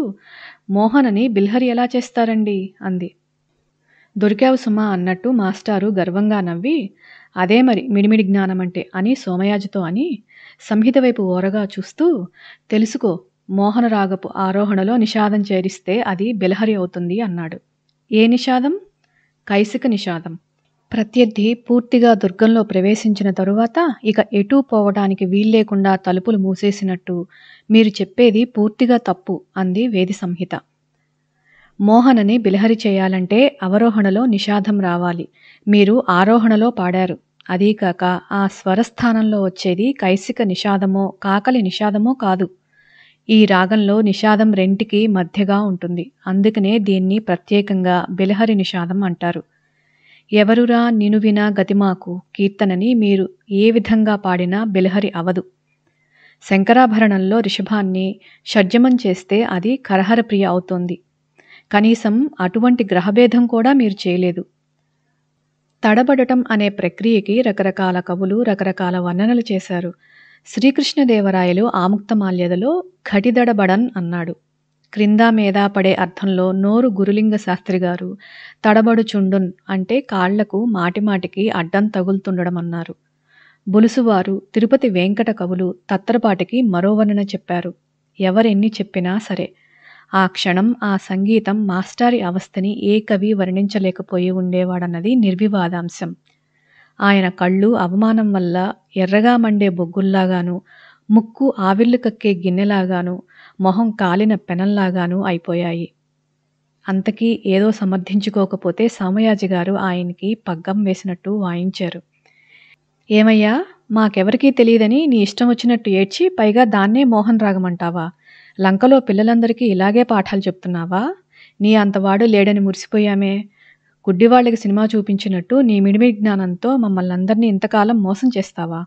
మోహనని బిల్హరి ఎలా చేస్తారండి అంది దొరికావు సుమా అన్నట్టు మాస్టారు గర్వంగా నవ్వి అదే మరి మిడిమిడి జ్ఞానమంటే అని సోమయాజితో అని సంహిత వైపు ఓరగా చూస్తూ తెలుసుకో మోహనరాగపు ఆరోహణలో నిషాదం చేరిస్తే అది బిలహరి అవుతుంది అన్నాడు ఏ నిషాదం కైసిక నిషాదం ప్రత్యర్థి పూర్తిగా దుర్గంలో ప్రవేశించిన తరువాత ఇక ఎటూ పోవడానికి వీల్లేకుండా తలుపులు మూసేసినట్టు మీరు చెప్పేది పూర్తిగా తప్పు అంది వేది సంహిత మోహనని బిలహరి చేయాలంటే అవరోహణలో నిషాదం రావాలి మీరు ఆరోహణలో పాడారు అదీకాక ఆ స్వరస్థానంలో వచ్చేది కైసిక నిషాదమో కాకలి నిషాదమో కాదు ఈ రాగంలో నిషాదం రెంటికి మధ్యగా ఉంటుంది అందుకనే దీన్ని ప్రత్యేకంగా బిలహరి నిషాదం అంటారు ఎవరురా నినువిన గతిమాకు కీర్తనని మీరు ఏ విధంగా పాడినా బిలహరి అవదు శంకరాభరణంలో రిషభాన్ని షడ్జమం చేస్తే అది కరహరప్రియ అవుతోంది కనీసం అటువంటి గ్రహభేదం కూడా మీరు చేయలేదు తడబడటం అనే ప్రక్రియకి రకరకాల కవులు రకరకాల వర్ణనలు చేశారు శ్రీకృష్ణదేవరాయలు ఆముక్తమాల్యదలో ఘటిదడబడన్ అన్నాడు క్రింద మీద పడే అర్థంలో నోరు గురులింగ శాస్త్రి గారు తడబడుచుండున్ అంటే కాళ్లకు మాటిమాటికి అడ్డం తగులుతుండడం అన్నారు బులుసువారు తిరుపతి వెంకట కవులు తత్తరపాటికి మరో వర్ణన చెప్పారు ఎవరెన్ని చెప్పినా సరే ఆ క్షణం ఆ సంగీతం మాస్టారి అవస్థని ఏ కవి వర్ణించలేకపోయి ఉండేవాడన్నది నిర్వివాదాంశం ఆయన కళ్ళు అవమానం వల్ల ఎర్రగా మండే బొగ్గుల్లాగాను ముక్కు ఆవిళ్ళు కక్కే గిన్నెలాగాను మొహం కాలిన పెనంలాగాను అయిపోయాయి అంతకీ ఏదో సమర్థించుకోకపోతే సామయాజి గారు ఆయనకి పగ్గం వేసినట్టు వాయించారు ఏమయ్యా మాకెవరికీ తెలియదని నీ ఇష్టం వచ్చినట్టు ఏడ్చి పైగా దాన్నే మోహన్ రాగమంటావా లంకలో పిల్లలందరికీ ఇలాగే పాఠాలు చెప్తున్నావా నీ అంతవాడు లేడని మురిసిపోయామే గుడ్డివాళ్ళకి సినిమా చూపించినట్టు నీ మిడిమి జ్ఞానంతో మమ్మల్ని అందరినీ ఇంతకాలం మోసం చేస్తావా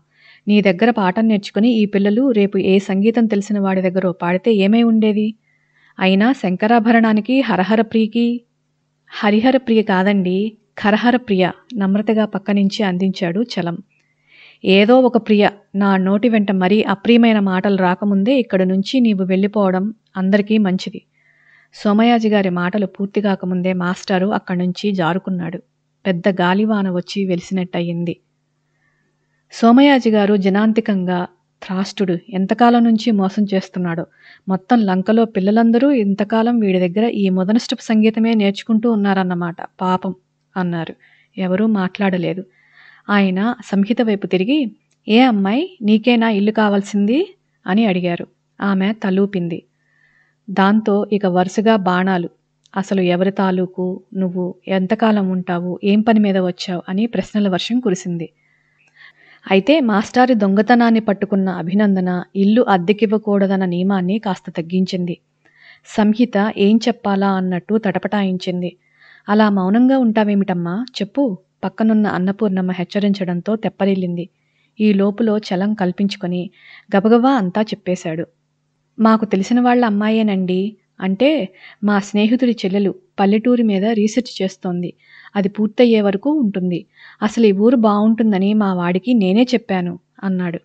నీ దగ్గర పాఠం నేర్చుకుని ఈ పిల్లలు రేపు ఏ సంగీతం తెలిసిన వాడి దగ్గర పాడితే ఏమై ఉండేది అయినా శంకరాభరణానికి హరహర ప్రియకి హరిహర ప్రియ కాదండి ఖరహర ప్రియ నమ్రతగా పక్క నుంచి అందించాడు చలం ఏదో ఒక ప్రియ నా నోటి వెంట మరీ అప్రియమైన మాటలు రాకముందే ఇక్కడి నుంచి నీవు వెళ్ళిపోవడం అందరికీ మంచిది సోమయాజి గారి మాటలు పూర్తిగాకముందే మాస్టారు అక్కడ్నుంచి జారుకున్నాడు పెద్ద గాలివాన వచ్చి వెలిసినట్టయింది సోమయాజి గారు జనాంతికంగా త్రాష్టుడు ఎంతకాలం నుంచి మోసం చేస్తున్నాడో మొత్తం లంకలో పిల్లలందరూ ఇంతకాలం వీడి దగ్గర ఈ మొదన స్టెప్ సంగీతమే నేర్చుకుంటూ ఉన్నారన్నమాట పాపం అన్నారు ఎవరూ మాట్లాడలేదు ఆయన సంహిత వైపు తిరిగి ఏ అమ్మాయి నీకేనా ఇల్లు కావాల్సింది అని అడిగారు ఆమె తలూపింది దాంతో ఇక వరుసగా బాణాలు అసలు ఎవరి తాలూకు నువ్వు ఎంతకాలం ఉంటావు ఏం పని మీద వచ్చావు అని ప్రశ్నల వర్షం కురిసింది అయితే మాస్టారి దొంగతనాన్ని పట్టుకున్న అభినందన ఇల్లు అద్దెకివ్వకూడదన్న నియమాన్ని కాస్త తగ్గించింది సంహిత ఏం చెప్పాలా అన్నట్టు తటపటాయించింది అలా మౌనంగా ఉంటావేమిటమ్మా చెప్పు పక్కనున్న అన్నపూర్ణమ్మ హెచ్చరించడంతో తెప్పరిల్లింది ఈ లోపులో చలం కల్పించుకొని గబగబా అంతా చెప్పేశాడు మాకు తెలిసిన వాళ్ళ అమ్మాయేనండి అంటే మా స్నేహితుడి చెల్లెలు పల్లెటూరి మీద రీసెర్చ్ చేస్తోంది అది పూర్తయ్యే వరకు ఉంటుంది అసలు ఈ ఊరు బాగుంటుందని మా వాడికి నేనే చెప్పాను అన్నాడు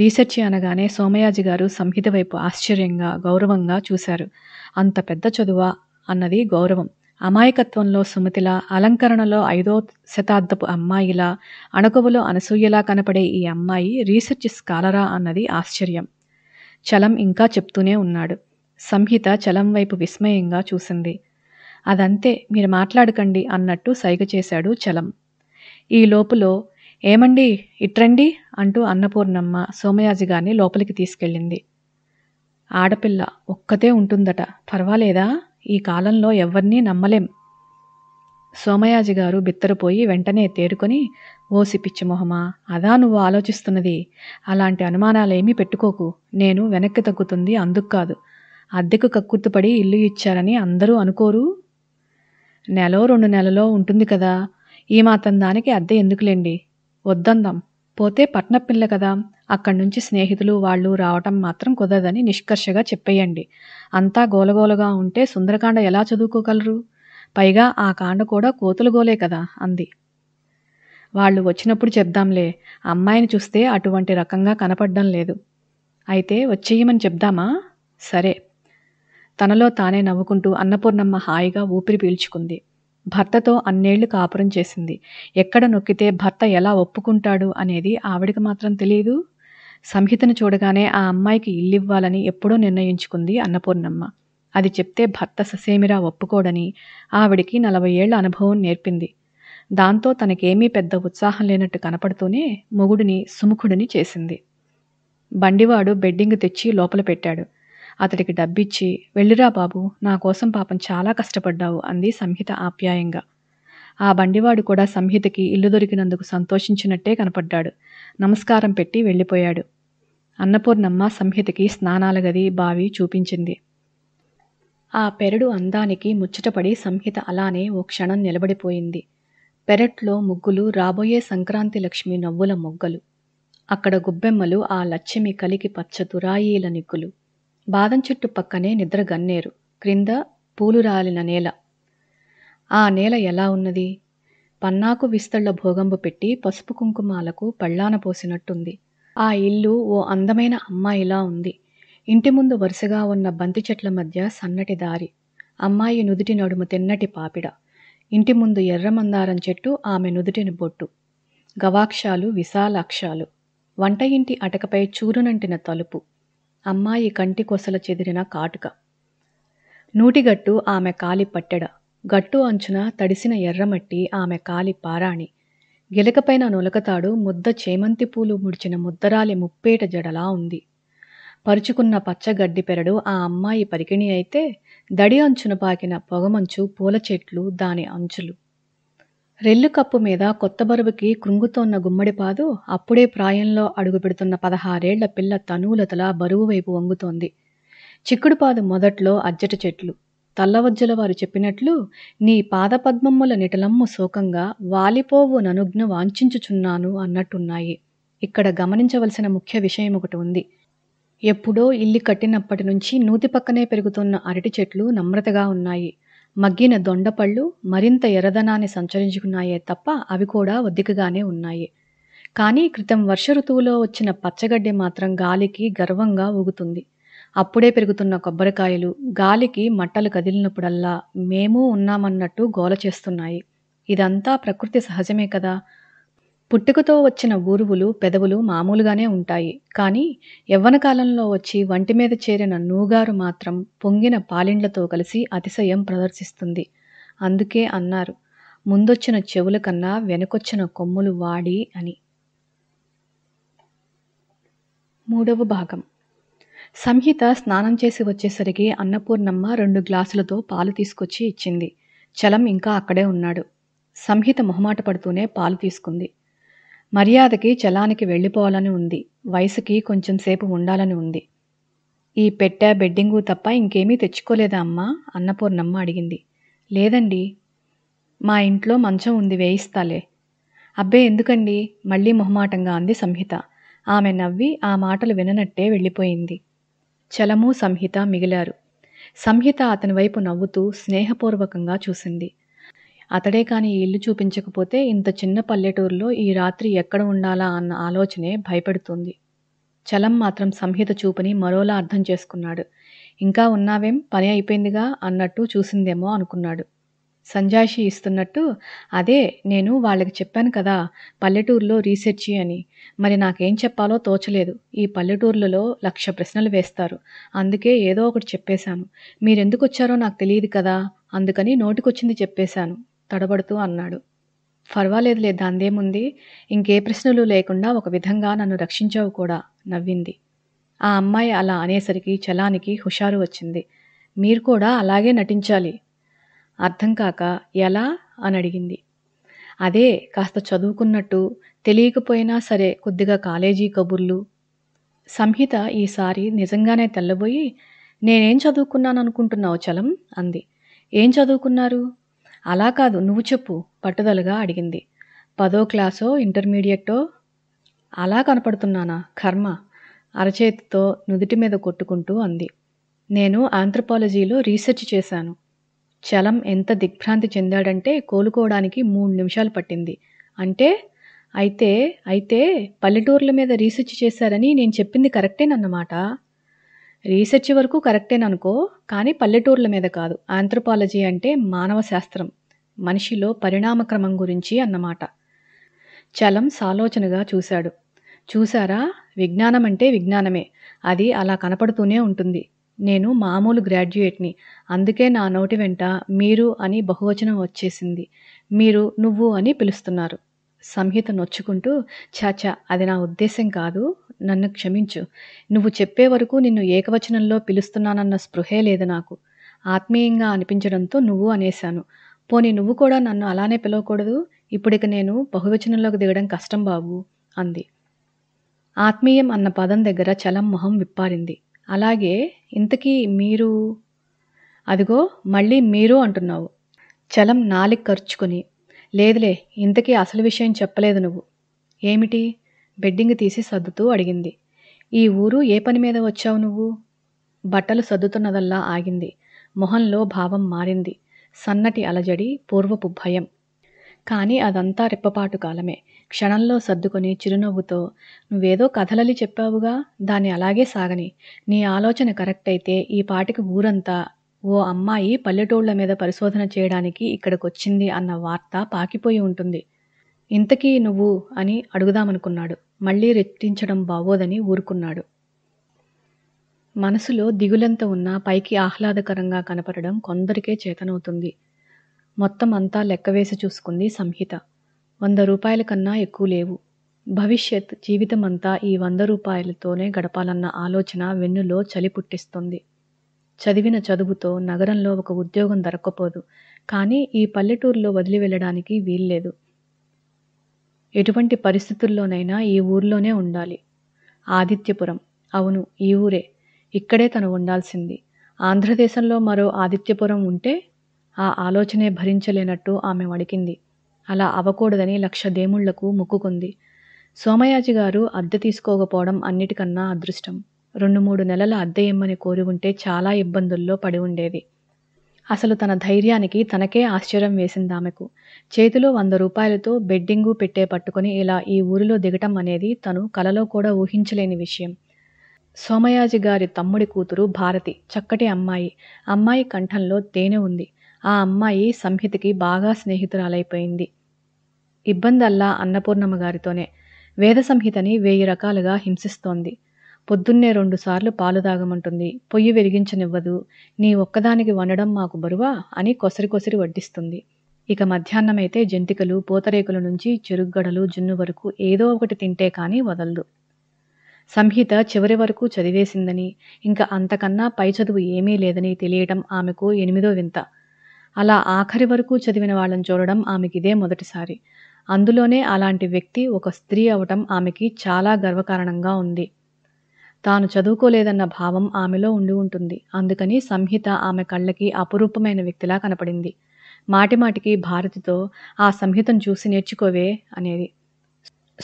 రీసెర్చ్ అనగానే సోమయాజి గారు సంహిత వైపు ఆశ్చర్యంగా గౌరవంగా చూశారు అంత పెద్ద చదువా అన్నది గౌరవం అమాయకత్వంలో సుమతిలా అలంకరణలో ఐదో శతాబ్దపు అమ్మాయిలా అణకవులో అనసూయలా కనపడే ఈ అమ్మాయి రీసెర్చ్ స్కాలరా అన్నది ఆశ్చర్యం చలం ఇంకా చెప్తూనే ఉన్నాడు సంహిత చలం వైపు విస్మయంగా చూసింది అదంతే మీరు మాట్లాడకండి అన్నట్టు సైగ చేశాడు చలం ఈ లోపులో ఏమండి ఇట్రండి అంటూ అన్నపూర్ణమ్మ సోమయాజి గారిని లోపలికి తీసుకెళ్ళింది ఆడపిల్ల ఒక్కతే ఉంటుందట పర్వాలేదా ఈ కాలంలో ఎవరినీ నమ్మలేం సోమయాజిగారు బిత్తరపోయి వెంటనే తేరుకొని ఓసి పిచ్చిమొహమా అదా నువ్వు ఆలోచిస్తున్నది అలాంటి అనుమానాలేమీ పెట్టుకోకు నేను వెనక్కి తగ్గుతుంది అందుకు కాదు అద్దెకు కక్కుర్తుపడి ఇల్లు ఇచ్చారని అందరూ అనుకోరు నెలో రెండు నెలలో ఉంటుంది కదా ఈ మాత్రం దానికి అద్దె ఎందుకులేండి వద్దందాం పోతే పట్న పిల్ల కదా అక్కడి నుంచి స్నేహితులు వాళ్ళు రావటం మాత్రం కుదరదని నిష్కర్షగా చెప్పేయండి అంతా గోలగోలగా ఉంటే సుందరకాండ ఎలా చదువుకోగలరు పైగా ఆ కాండ కూడా కోతులుగోలే కదా అంది వాళ్ళు వచ్చినప్పుడు చెప్దాంలే అమ్మాయిని చూస్తే అటువంటి రకంగా కనపడ్డం లేదు అయితే వచ్చేయమని చెప్దామా సరే తనలో తానే నవ్వుకుంటూ అన్నపూర్ణమ్మ హాయిగా ఊపిరి పీల్చుకుంది భర్తతో అన్నేళ్లు కాపురం చేసింది ఎక్కడ నొక్కితే భర్త ఎలా ఒప్పుకుంటాడు అనేది ఆవిడికి మాత్రం తెలియదు సంహితను చూడగానే ఆ అమ్మాయికి ఇల్లివ్వాలని ఎప్పుడో నిర్ణయించుకుంది అన్నపూర్ణమ్మ అది చెప్తే భర్త ససేమిరా ఒప్పుకోడని ఆవిడికి నలభై ఏళ్ల అనుభవం నేర్పింది దాంతో తనకేమీ పెద్ద ఉత్సాహం లేనట్టు కనపడుతూనే మొగుడిని సుముఖుడిని చేసింది బండివాడు బెడ్డింగ్ తెచ్చి లోపల పెట్టాడు అతడికి డబ్బిచ్చి వెళ్ళిరా బాబు నా కోసం పాపం చాలా కష్టపడ్డావు అంది సంహిత ఆప్యాయంగా ఆ బండివాడు కూడా సంహితకి ఇల్లు దొరికినందుకు సంతోషించినట్టే కనపడ్డాడు నమస్కారం పెట్టి వెళ్ళిపోయాడు అన్నపూర్ణమ్మ సంహితకి స్నానాల గది బావి చూపించింది ఆ పెరడు అందానికి ముచ్చటపడి సంహిత అలానే ఓ క్షణం నిలబడిపోయింది పెరట్లో ముగ్గులు రాబోయే సంక్రాంతి లక్ష్మి నవ్వుల మొగ్గలు అక్కడ గుబ్బెమ్మలు ఆ లక్ష్మి కలికి పచ్చ తురాయిల నిగ్గులు బాదం చెట్టు పక్కనే నిద్ర గన్నేరు క్రింద పూలు రాలిన నేల ఆ నేల ఎలా ఉన్నది పన్నాకు విస్తళ్ల భోగంబు పెట్టి పసుపు కుంకుమాలకు పళ్ళాన పోసినట్టుంది ఆ ఇల్లు ఓ అందమైన అమ్మాయిలా ఉంది ఇంటి ముందు వరుసగా ఉన్న బంతి చెట్ల మధ్య సన్నటి దారి అమ్మాయి నుదుటి నడుము తిన్నటి పాపిడ ఇంటి ముందు ఎర్ర మందారం చెట్టు ఆమె నుదుటిని బొట్టు గవాక్షాలు విశాలాక్షాలు వంట ఇంటి అటకపై చూరునంటిన తలుపు అమ్మాయి కంటి కొసల చెదిరిన కాటుక నూటిగట్టు ఆమె కాలి పట్టెడ గట్టు అంచున తడిసిన ఎర్రమట్టి ఆమె కాలి పారాణి గిలకపైన నొలకతాడు ముద్ద చేమంతి పూలు ముడిచిన ముద్దరాలి ముప్పేట జడలా ఉంది పరుచుకున్న పచ్చగడ్డి పెరడు ఆ అమ్మాయి పరికిణి అయితే దడి అంచున పాకిన పొగమంచు పూల చెట్లు దాని అంచులు రెల్లు కప్పు మీద కొత్త బరువుకి కృంగుతోన్న గుమ్మడిపాదు అప్పుడే ప్రాయంలో అడుగుపెడుతున్న పదహారేళ్ల పిల్ల తనూలతల బరువు వైపు వంగుతోంది చిక్కుడుపాదు మొదట్లో అజ్జట చెట్లు తల్లవజ్జల వారు చెప్పినట్లు నీ పాదపద్మమ్ముల నిటలమ్ము శోకంగా వాలిపోవు ననుజ్ఞ వాంఛించుచున్నాను అన్నట్టున్నాయి ఇక్కడ గమనించవలసిన ముఖ్య విషయం ఒకటి ఉంది ఎప్పుడో ఇల్లు కట్టినప్పటి నుంచి నూతి పక్కనే పెరుగుతున్న అరటి చెట్లు నమ్రతగా ఉన్నాయి. మగ్గిన దొండపళ్ళు మరింత ఎర్రదనాన్ని సంచరించుకున్నాయే తప్ప అవి కూడా ఒద్దికగానే ఉన్నాయి. కానీ క్రితం వర్ష ఋతువులో వచ్చిన పచ్చగడ్డి మాత్రం గాలికి గర్వంగా ఊగుతుంది. అప్పుడే పెరుగుతున్న కొబ్బరికాయలు గాలికి మట్టలు కదిలినప్పుడల్లా మేమూ ఉన్నామన్నట్టు గోల చేస్తున్నాయి. ఇదంతా ప్రకృతి సహజమే కదా! పుట్టుకతో వచ్చిన ఊరువులు పెదవులు మామూలుగానే ఉంటాయి కానీ యవ్వనకాలంలో వచ్చి వంటి మీద చేరిన నూగారు మాత్రం పొంగిన పాలిండ్లతో కలిసి అతిశయం ప్రదర్శిస్తుంది అందుకే అన్నారు ముందొచ్చిన చెవుల కన్నా వెనుకొచ్చిన కొమ్ములు వాడి అని మూడవ భాగం సంహిత స్నానం చేసి వచ్చేసరికి అన్నపూర్ణమ్మ రెండు గ్లాసులతో పాలు తీసుకొచ్చి ఇచ్చింది చలం ఇంకా అక్కడే ఉన్నాడు సంహిత మొహమాట పడుతూనే పాలు తీసుకుంది మర్యాదకి చలానికి వెళ్ళిపోవాలని ఉంది వయసుకి కొంచెం సేపు ఉండాలని ఉంది ఈ పెట్ట బెడ్డింగు తప్ప ఇంకేమీ తెచ్చుకోలేదా అమ్మా అన్నపూర్ణమ్మ అడిగింది లేదండి మా ఇంట్లో మంచం ఉంది వేయిస్తాలే అబ్బే ఎందుకండి మళ్ళీ మొహమాటంగా అంది సంహిత ఆమె నవ్వి ఆ మాటలు విననట్టే వెళ్ళిపోయింది చలము సంహిత మిగిలారు సంహిత అతని వైపు నవ్వుతూ స్నేహపూర్వకంగా చూసింది అతడే కాని ఈ ఇల్లు చూపించకపోతే ఇంత చిన్న పల్లెటూరులో ఈ రాత్రి ఎక్కడ ఉండాలా అన్న ఆలోచనే భయపెడుతుంది చలం మాత్రం సంహిత చూపుని మరోలా అర్థం చేసుకున్నాడు ఇంకా ఉన్నావేం పని అయిపోయిందిగా అన్నట్టు చూసిందేమో అనుకున్నాడు సంజాషి ఇస్తున్నట్టు అదే నేను వాళ్ళకి చెప్పాను కదా పల్లెటూరులో రీసెర్చి అని మరి నాకేం చెప్పాలో తోచలేదు ఈ పల్లెటూర్లలో లక్ష ప్రశ్నలు వేస్తారు అందుకే ఏదో ఒకటి చెప్పేశాను మీరెందుకు వచ్చారో నాకు తెలియదు కదా అందుకని నోటికొచ్చింది చెప్పేశాను తడబడుతూ అన్నాడు పర్వాలేదులే దాందేముంది ఇంకే ప్రశ్నలు లేకుండా ఒక విధంగా నన్ను రక్షించావు కూడా నవ్వింది ఆ అమ్మాయి అలా అనేసరికి చలానికి హుషారు వచ్చింది మీరు కూడా అలాగే నటించాలి అర్థం కాక ఎలా అని అడిగింది అదే కాస్త చదువుకున్నట్టు తెలియకపోయినా సరే కొద్దిగా కాలేజీ కబుర్లు సంహిత ఈసారి నిజంగానే తెల్లబోయి నేనేం చదువుకున్నాను అనుకుంటున్నావు చలం అంది ఏం చదువుకున్నారు అలా కాదు నువ్వు చెప్పు పట్టుదలగా అడిగింది పదో క్లాసో ఇంటర్మీడియటో అలా కనపడుతున్నానా కర్మ అరచేతితో నుదుటి మీద కొట్టుకుంటూ అంది నేను ఆంథ్రపాలజీలో రీసెర్చ్ చేశాను చలం ఎంత దిగ్భ్రాంతి చెందాడంటే కోలుకోవడానికి మూడు నిమిషాలు పట్టింది అంటే అయితే అయితే పల్లెటూర్ల మీద రీసెర్చ్ చేశారని నేను చెప్పింది కరెక్టేనన్నమాట రీసెర్చ్ వరకు కరెక్టేననుకో కానీ పల్లెటూర్ల మీద కాదు ఆంథ్రపాలజీ అంటే మానవ శాస్త్రం మనిషిలో పరిణామక్రమం గురించి అన్నమాట చలం సాలోచనగా చూశాడు చూసారా విజ్ఞానం అంటే విజ్ఞానమే అది అలా కనపడుతూనే ఉంటుంది నేను మామూలు గ్రాడ్యుయేట్ని అందుకే నా నోటి వెంట మీరు అని బహువచనం వచ్చేసింది మీరు నువ్వు అని పిలుస్తున్నారు సంహిత నొచ్చుకుంటూ చాచా అది నా ఉద్దేశం కాదు నన్ను క్షమించు నువ్వు చెప్పే వరకు నిన్ను ఏకవచనంలో పిలుస్తున్నానన్న స్పృహే లేదు నాకు ఆత్మీయంగా అనిపించడంతో నువ్వు అనేశాను పోనీ నువ్వు కూడా నన్ను అలానే పిలవకూడదు ఇప్పుడిక నేను బహువచనంలోకి దిగడం కష్టం బాబు అంది ఆత్మీయం అన్న పదం దగ్గర చలం మొహం విప్పారింది అలాగే ఇంతకీ మీరు అదిగో మళ్ళీ మీరు అంటున్నావు చలం నాలిక్ ఖర్చుకుని లేదులే ఇంతకీ అసలు విషయం చెప్పలేదు నువ్వు ఏమిటి బెడ్డింగ్ తీసి సర్దుతూ అడిగింది ఈ ఊరు ఏ పని మీద వచ్చావు నువ్వు బట్టలు సర్దుతున్నదల్లా ఆగింది మొహంలో భావం మారింది సన్నటి అలజడి పూర్వపు భయం కానీ అదంతా రెప్పపాటు కాలమే క్షణంలో సర్దుకొని చిరునవ్వుతో నువ్వేదో కథలలి చెప్పావుగా దాన్ని అలాగే సాగని నీ ఆలోచన కరెక్ట్ అయితే ఈ పాటికి ఊరంతా ఓ అమ్మాయి పల్లెటూళ్ల మీద పరిశోధన చేయడానికి ఇక్కడికొచ్చింది అన్న వార్త పాకిపోయి ఉంటుంది ఇంతకీ నువ్వు అని అడుగుదామనుకున్నాడు మళ్ళీ రెట్టించడం బాగోదని ఊరుకున్నాడు మనసులో దిగులంత ఉన్నా పైకి ఆహ్లాదకరంగా కనపడడం కొందరికే చేతనవుతుంది మొత్తం అంతా లెక్కవేసి చూసుకుంది సంహిత వంద రూపాయల కన్నా ఎక్కువ లేవు భవిష్యత్ జీవితమంతా ఈ వంద రూపాయలతోనే గడపాలన్న ఆలోచన వెన్నులో చలి పుట్టిస్తుంది చదివిన చదువుతో నగరంలో ఒక ఉద్యోగం దొరక్కపోదు కానీ ఈ పల్లెటూరులో వదిలి వెళ్ళడానికి వీల్లేదు ఎటువంటి పరిస్థితుల్లోనైనా ఈ ఊర్లోనే ఉండాలి ఆదిత్యపురం అవును ఈ ఊరే ఇక్కడే తను ఉండాల్సింది ఆంధ్రదేశంలో మరో ఆదిత్యపురం ఉంటే ఆ ఆలోచనే భరించలేనట్టు ఆమె వణికింది అలా అవకూడదని లక్ష దేముళ్లకు ముక్కుకుంది సోమయాజి గారు అద్దె తీసుకోకపోవడం అన్నిటికన్నా అదృష్టం రెండు మూడు నెలల అద్దె ఇమ్మని కోరి ఉంటే చాలా ఇబ్బందుల్లో పడి ఉండేది అసలు తన ధైర్యానికి తనకే ఆశ్చర్యం వేసింది ఆమెకు చేతిలో వంద రూపాయలతో బెడ్డింగు పెట్టే పట్టుకుని ఇలా ఈ ఊరిలో దిగటం అనేది తను కలలో కూడా ఊహించలేని విషయం సోమయాజి గారి తమ్ముడి కూతురు భారతి చక్కటి అమ్మాయి అమ్మాయి కంఠంలో తేనె ఉంది ఆ అమ్మాయి సంహితకి బాగా స్నేహితురాలైపోయింది ఇబ్బందల్లా అన్నపూర్ణమ్మ గారితోనే వేద సంహితని వెయ్యి రకాలుగా హింసిస్తోంది పొద్దున్నే రెండుసార్లు పాలు తాగమంటుంది పొయ్యి వెలిగించనివ్వదు నీ ఒక్కదానికి వండడం మాకు బరువా అని కొసరి కొసరి వడ్డిస్తుంది ఇక మధ్యాహ్నమైతే జంతికలు పూతరేకుల నుంచి చెరుగ్గడలు జున్ను వరకు ఏదో ఒకటి తింటే కానీ వదలదు సంహిత చివరి వరకు చదివేసిందని ఇంకా అంతకన్నా పై చదువు ఏమీ లేదని తెలియటం ఆమెకు ఎనిమిదో వింత అలా ఆఖరి వరకు చదివిన వాళ్ళని చూడడం ఆమెకిదే మొదటిసారి అందులోనే అలాంటి వ్యక్తి ఒక స్త్రీ అవటం ఆమెకి చాలా గర్వకారణంగా ఉంది తాను చదువుకోలేదన్న భావం ఆమెలో ఉండి ఉంటుంది అందుకని సంహిత ఆమె కళ్ళకి అపురూపమైన వ్యక్తిలా కనపడింది మాటిమాటికి భారతితో ఆ సంహితను చూసి నేర్చుకోవే అనేది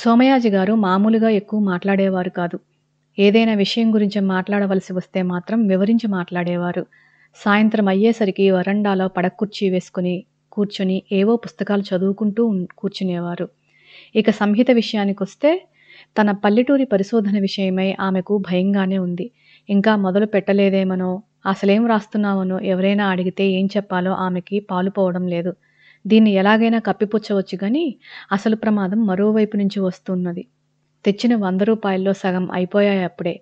సోమయాజి గారు మామూలుగా ఎక్కువ మాట్లాడేవారు కాదు ఏదైనా విషయం గురించి మాట్లాడవలసి వస్తే మాత్రం వివరించి మాట్లాడేవారు సాయంత్రం అయ్యేసరికి వరండాలో పడకుర్చీ వేసుకుని కూర్చొని ఏవో పుస్తకాలు చదువుకుంటూ కూర్చునేవారు ఇక సంహిత విషయానికొస్తే తన పల్లెటూరి పరిశోధన విషయమై ఆమెకు భయంగానే ఉంది ఇంకా మొదలు పెట్టలేదేమనో అసలేం రాస్తున్నామనో ఎవరైనా అడిగితే ఏం చెప్పాలో ఆమెకి పాలుపోవడం లేదు దీన్ని ఎలాగైనా కప్పిపుచ్చవచ్చు కానీ అసలు ప్రమాదం మరోవైపు నుంచి వస్తున్నది తెచ్చిన వంద రూపాయల్లో సగం అయిపోయాయి అప్పుడే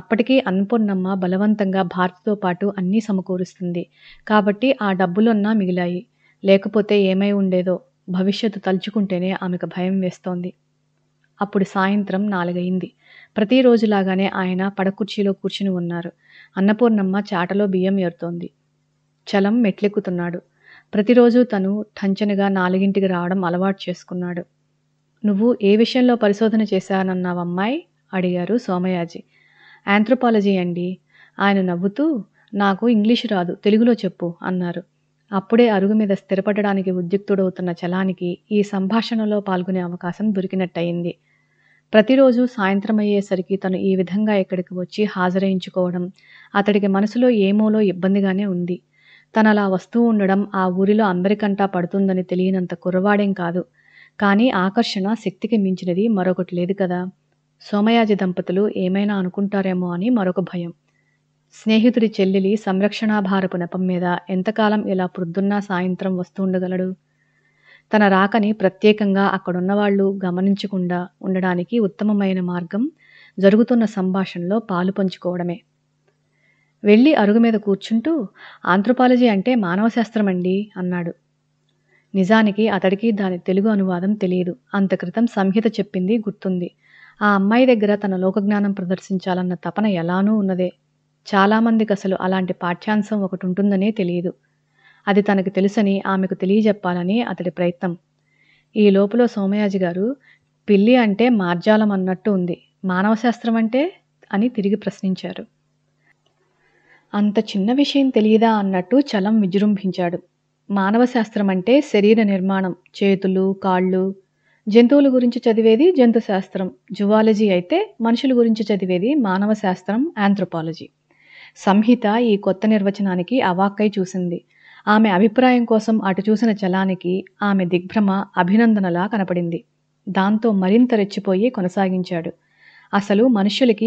అప్పటికీ అన్నపూర్ణమ్మ బలవంతంగా భారతితో పాటు అన్నీ సమకూరుస్తుంది కాబట్టి ఆ డబ్బులున్నా మిగిలాయి లేకపోతే ఏమై ఉండేదో భవిష్యత్తు తలుచుకుంటేనే ఆమెకు భయం వేస్తోంది అప్పుడు సాయంత్రం నాలుగైంది ప్రతిరోజులాగానే ఆయన పడకుర్చీలో కూర్చుని ఉన్నారు అన్నపూర్ణమ్మ చాటలో బియ్యం ఏరుతోంది చలం మెట్లెక్కుతున్నాడు ప్రతిరోజు తను ఠంచనగా నాలుగింటికి రావడం అలవాటు చేసుకున్నాడు నువ్వు ఏ విషయంలో పరిశోధన చేశానన్నావమ్మాయి అడిగారు సోమయాజీ ఆంథ్రోపాలజీ అండి ఆయన నవ్వుతూ నాకు ఇంగ్లీషు రాదు తెలుగులో చెప్పు అన్నారు అప్పుడే అరుగు మీద స్థిరపడడానికి ఉద్యుక్తుడవుతున్న చలానికి ఈ సంభాషణలో పాల్గొనే అవకాశం దొరికినట్టయింది ప్రతిరోజు సాయంత్రం అయ్యేసరికి తను ఈ విధంగా ఇక్కడికి వచ్చి హాజరయించుకోవడం అతడికి మనసులో ఏమోలో ఇబ్బందిగానే ఉంది తను అలా వస్తూ ఉండడం ఆ ఊరిలో అందరికంటా పడుతుందని తెలియనంత కుర్రవాడేం కాదు కానీ ఆకర్షణ శక్తికి మించినది మరొకటి లేదు కదా సోమయాజి దంపతులు ఏమైనా అనుకుంటారేమో అని మరొక భయం స్నేహితుడి చెల్లెలి సంరక్షణాభారపు నెపం మీద ఎంతకాలం ఇలా ప్రొద్దున్న సాయంత్రం వస్తూ ఉండగలడు తన రాకని ప్రత్యేకంగా అక్కడున్న వాళ్ళు గమనించకుండా ఉండడానికి ఉత్తమమైన మార్గం జరుగుతున్న సంభాషణలో పాలు పంచుకోవడమే వెళ్ళి అరుగు మీద కూర్చుంటూ ఆంథ్రోపాలజీ అంటే మానవశాస్త్రం అండి అన్నాడు నిజానికి అతడికి దాని తెలుగు అనువాదం తెలియదు అంత క్రితం సంహిత చెప్పింది గుర్తుంది ఆ అమ్మాయి దగ్గర తన లోకజ్ఞానం ప్రదర్శించాలన్న తపన ఎలానూ ఉన్నదే చాలామందికి అసలు అలాంటి పాఠ్యాంశం ఒకటి ఉంటుందనే తెలియదు అది తనకు తెలుసని ఆమెకు తెలియజెప్పాలని అతడి ప్రయత్నం ఈ లోపల సోమయాజి గారు పిల్లి అంటే మార్జాలం అన్నట్టు ఉంది మానవ శాస్త్రం అంటే అని తిరిగి ప్రశ్నించారు అంత చిన్న విషయం తెలియదా అన్నట్టు చలం విజృంభించాడు మానవ శాస్త్రం అంటే శరీర నిర్మాణం చేతులు కాళ్ళు జంతువుల గురించి చదివేది జంతు శాస్త్రం జువాలజీ అయితే మనుషుల గురించి చదివేది మానవ శాస్త్రం ఆంథ్రోపాలజీ సంహిత ఈ కొత్త నిర్వచనానికి అవాక్కై చూసింది ఆమె అభిప్రాయం కోసం అటు చూసిన చలానికి ఆమె దిగ్భ్రమ అభినందనలా కనపడింది దాంతో మరింత రెచ్చిపోయి కొనసాగించాడు అసలు మనుష్యులకి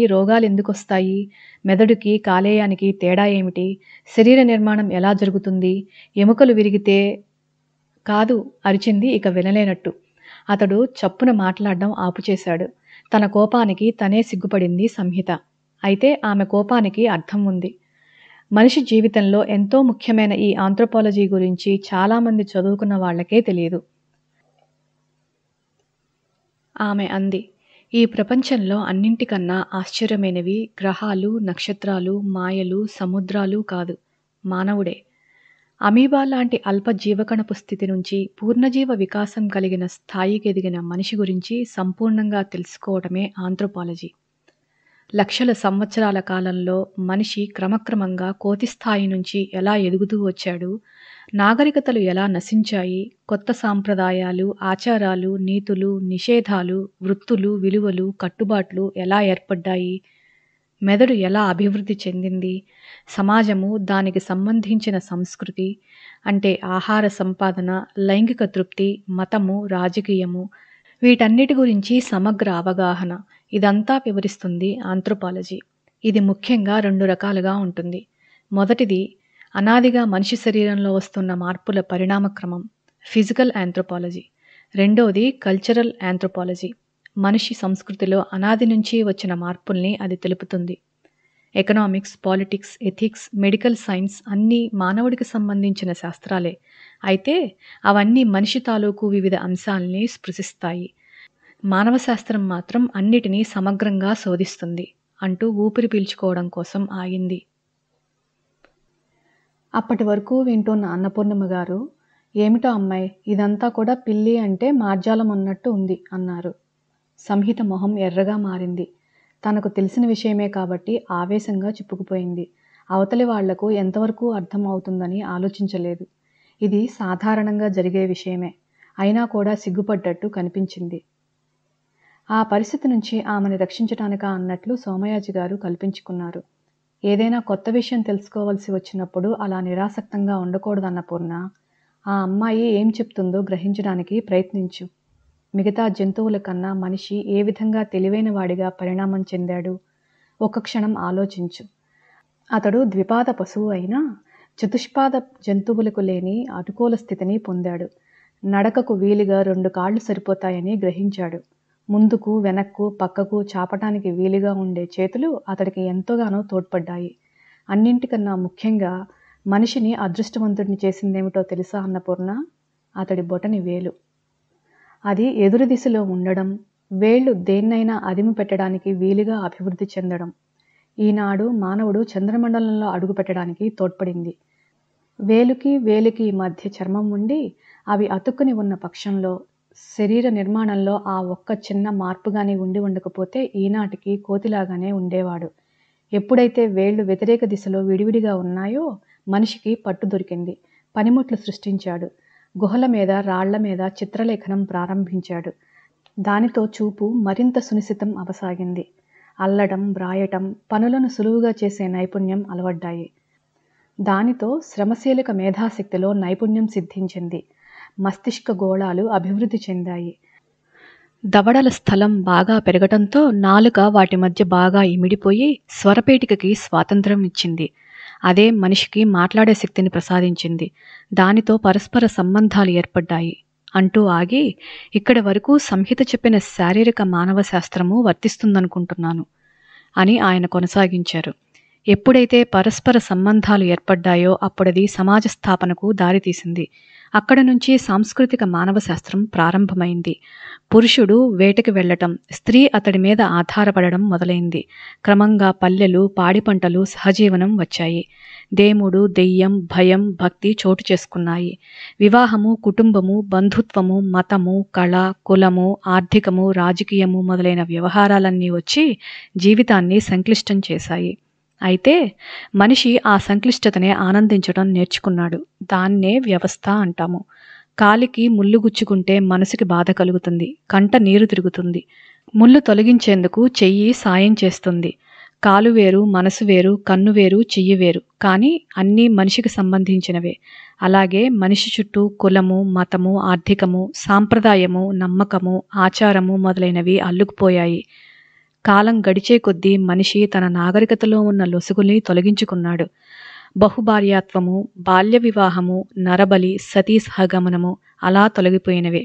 వస్తాయి మెదడుకి కాలేయానికి తేడా ఏమిటి శరీర నిర్మాణం ఎలా జరుగుతుంది ఎముకలు విరిగితే కాదు అరిచింది ఇక వినలేనట్టు అతడు చప్పున మాట్లాడడం ఆపుచేశాడు తన కోపానికి తనే సిగ్గుపడింది సంహిత అయితే ఆమె కోపానికి అర్థం ఉంది మనిషి జీవితంలో ఎంతో ముఖ్యమైన ఈ ఆంథ్రోపాలజీ గురించి చాలామంది చదువుకున్న వాళ్ళకే తెలియదు ఆమె అంది ఈ ప్రపంచంలో అన్నింటికన్నా ఆశ్చర్యమైనవి గ్రహాలు నక్షత్రాలు మాయలు సముద్రాలు కాదు మానవుడే అమీబా లాంటి అల్ప జీవకణపు స్థితి నుంచి పూర్ణజీవ వికాసం కలిగిన స్థాయికి ఎదిగిన మనిషి గురించి సంపూర్ణంగా తెలుసుకోవటమే ఆంథ్రోపాలజీ లక్షల సంవత్సరాల కాలంలో మనిషి క్రమక్రమంగా కోతి స్థాయి నుంచి ఎలా ఎదుగుతూ వచ్చాడు నాగరికతలు ఎలా నశించాయి కొత్త సాంప్రదాయాలు ఆచారాలు నీతులు నిషేధాలు వృత్తులు విలువలు కట్టుబాట్లు ఎలా ఏర్పడ్డాయి మెదడు ఎలా అభివృద్ధి చెందింది సమాజము దానికి సంబంధించిన సంస్కృతి అంటే ఆహార సంపాదన లైంగిక తృప్తి మతము రాజకీయము వీటన్నిటి గురించి సమగ్ర అవగాహన ఇదంతా వివరిస్తుంది ఆంథ్రోపాలజీ ఇది ముఖ్యంగా రెండు రకాలుగా ఉంటుంది మొదటిది అనాదిగా మనిషి శరీరంలో వస్తున్న మార్పుల పరిణామక్రమం ఫిజికల్ ఆంథ్రోపాలజీ రెండోది కల్చరల్ ఆంథ్రోపాలజీ మనిషి సంస్కృతిలో అనాది నుంచి వచ్చిన మార్పుల్ని అది తెలుపుతుంది economics politics ethics medical science అన్నీ మానవుడికి సంబంధించిన శాస్త్రాలే అయితే అవన్నీ మనిషి తాలూకు వివిధ అంశాలని స్పృశిస్తాయి మానవశాస్త్రం మాత్రం అన్నిటినీ సమగ్రంగా శోధిస్తుంది అంటూ ఊపిరి పీల్చుకోవడం కోసం ఆగింది అప్పటి వరకు వింటున్న అన్నపూర్ణమ్మ గారు ఏమిటో అమ్మాయి ఇదంతా కూడా పిల్లి అంటే మార్జాలం అన్నట్టు ఉంది అన్నారు సంహిత మొహం ఎర్రగా మారింది తనకు తెలిసిన విషయమే కాబట్టి ఆవేశంగా చిప్పుకుపోయింది అవతలి వాళ్లకు ఎంతవరకు అర్థం అవుతుందని ఆలోచించలేదు ఇది సాధారణంగా జరిగే విషయమే అయినా కూడా సిగ్గుపడ్డట్టు కనిపించింది ఆ పరిస్థితి నుంచి ఆమెను రక్షించటానికా అన్నట్లు సోమయాజి గారు కల్పించుకున్నారు ఏదైనా కొత్త విషయం తెలుసుకోవలసి వచ్చినప్పుడు అలా నిరాసక్తంగా ఉండకూడదన్న పూర్ణ ఆ అమ్మాయి ఏం చెప్తుందో గ్రహించడానికి ప్రయత్నించు మిగతా జంతువుల కన్నా మనిషి ఏ విధంగా తెలివైన వాడిగా పరిణామం చెందాడు ఒక క్షణం ఆలోచించు అతడు ద్విపాద పశువు అయినా చతుష్పాద జంతువులకు లేని అనుకూల స్థితిని పొందాడు నడకకు వీలుగా రెండు కాళ్ళు సరిపోతాయని గ్రహించాడు ముందుకు వెనక్కు పక్కకు చాపటానికి వీలుగా ఉండే చేతులు అతడికి ఎంతోగానో తోడ్పడ్డాయి అన్నింటికన్నా ముఖ్యంగా మనిషిని అదృష్టవంతుడిని చేసిందేమిటో తెలుసా అన్నపూర్ణ అతడి బొటని వేలు అది ఎదురు దిశలో ఉండడం వేళ్ళు దేన్నైనా అదిమి పెట్టడానికి వీలుగా అభివృద్ధి చెందడం ఈనాడు మానవుడు చంద్రమండలంలో అడుగుపెట్టడానికి తోడ్పడింది వేలుకి వేలుకి మధ్య చర్మం ఉండి అవి అతుక్కుని ఉన్న పక్షంలో శరీర నిర్మాణంలో ఆ ఒక్క చిన్న మార్పుగానే ఉండి ఉండకపోతే ఈనాటికి కోతిలాగానే ఉండేవాడు. ఎప్పుడైతే వేళ్ళు వ్యతిరేక దిశలో విడివిడిగా ఉన్నాయో మనిషికి పట్టు దొరికింది. పనిముట్లు సృష్టించాడు. గుహల మీద రాళ్ళ మీద చిత్రలేఖనం ప్రారంభించాడు. దానితో చూపు మరింత సునిశితం అవసాగింది. అల్లడం, వ్రాయటం, పనులను సులువుగా చేసే నైపుణ్యం అలవడ్డాయి. దానితో శ్రమశీలక మేధాశక్తిలో నైపుణ్యం సిద్ధించింది. మస్తిష్క గోళాలు అభివృద్ధి చెందాయి దవడల స్థలం బాగా పెరగటంతో నాలుక వాటి మధ్య బాగా ఇమిడిపోయి స్వరపేటికకి స్వాతంత్రం ఇచ్చింది అదే మనిషికి మాట్లాడే శక్తిని ప్రసాదించింది దానితో పరస్పర సంబంధాలు ఏర్పడ్డాయి అంటూ ఆగి ఇక్కడి వరకు సంహిత చెప్పిన శారీరక మానవ శాస్త్రము వర్తిస్తుందనుకుంటున్నాను అని ఆయన కొనసాగించారు ఎప్పుడైతే పరస్పర సంబంధాలు ఏర్పడ్డాయో అప్పుడది సమాజ స్థాపనకు దారితీసింది అక్కడ నుంచి సాంస్కృతిక మానవ శాస్త్రం ప్రారంభమైంది పురుషుడు వేటకి వెళ్లటం స్త్రీ అతడి మీద ఆధారపడడం మొదలైంది క్రమంగా పల్లెలు పాడి పంటలు సహజీవనం వచ్చాయి దేముడు దెయ్యం భయం భక్తి చోటు చేసుకున్నాయి వివాహము కుటుంబము బంధుత్వము మతము కళ కులము ఆర్థికము రాజకీయము మొదలైన వ్యవహారాలన్నీ వచ్చి జీవితాన్ని సంక్లిష్టం చేశాయి అయితే మనిషి ఆ సంక్లిష్టతనే ఆనందించడం నేర్చుకున్నాడు దాన్నే వ్యవస్థ అంటాము కాలికి ముళ్ళు గుచ్చుకుంటే మనసుకి బాధ కలుగుతుంది కంట నీరు తిరుగుతుంది ముళ్ళు తొలగించేందుకు చెయ్యి సాయం చేస్తుంది కాలు వేరు మనసు వేరు కన్ను వేరు చెయ్యి వేరు కానీ అన్నీ మనిషికి సంబంధించినవే అలాగే మనిషి చుట్టూ కులము మతము ఆర్థికము సాంప్రదాయము నమ్మకము ఆచారము మొదలైనవి అల్లుకుపోయాయి కాలం గడిచే కొద్దీ మనిషి తన నాగరికతలో ఉన్న లొసుగుల్ని తొలగించుకున్నాడు బహుభార్యాత్వము బాల్య వివాహము నరబలి సతీ సహగమనము అలా తొలగిపోయినవే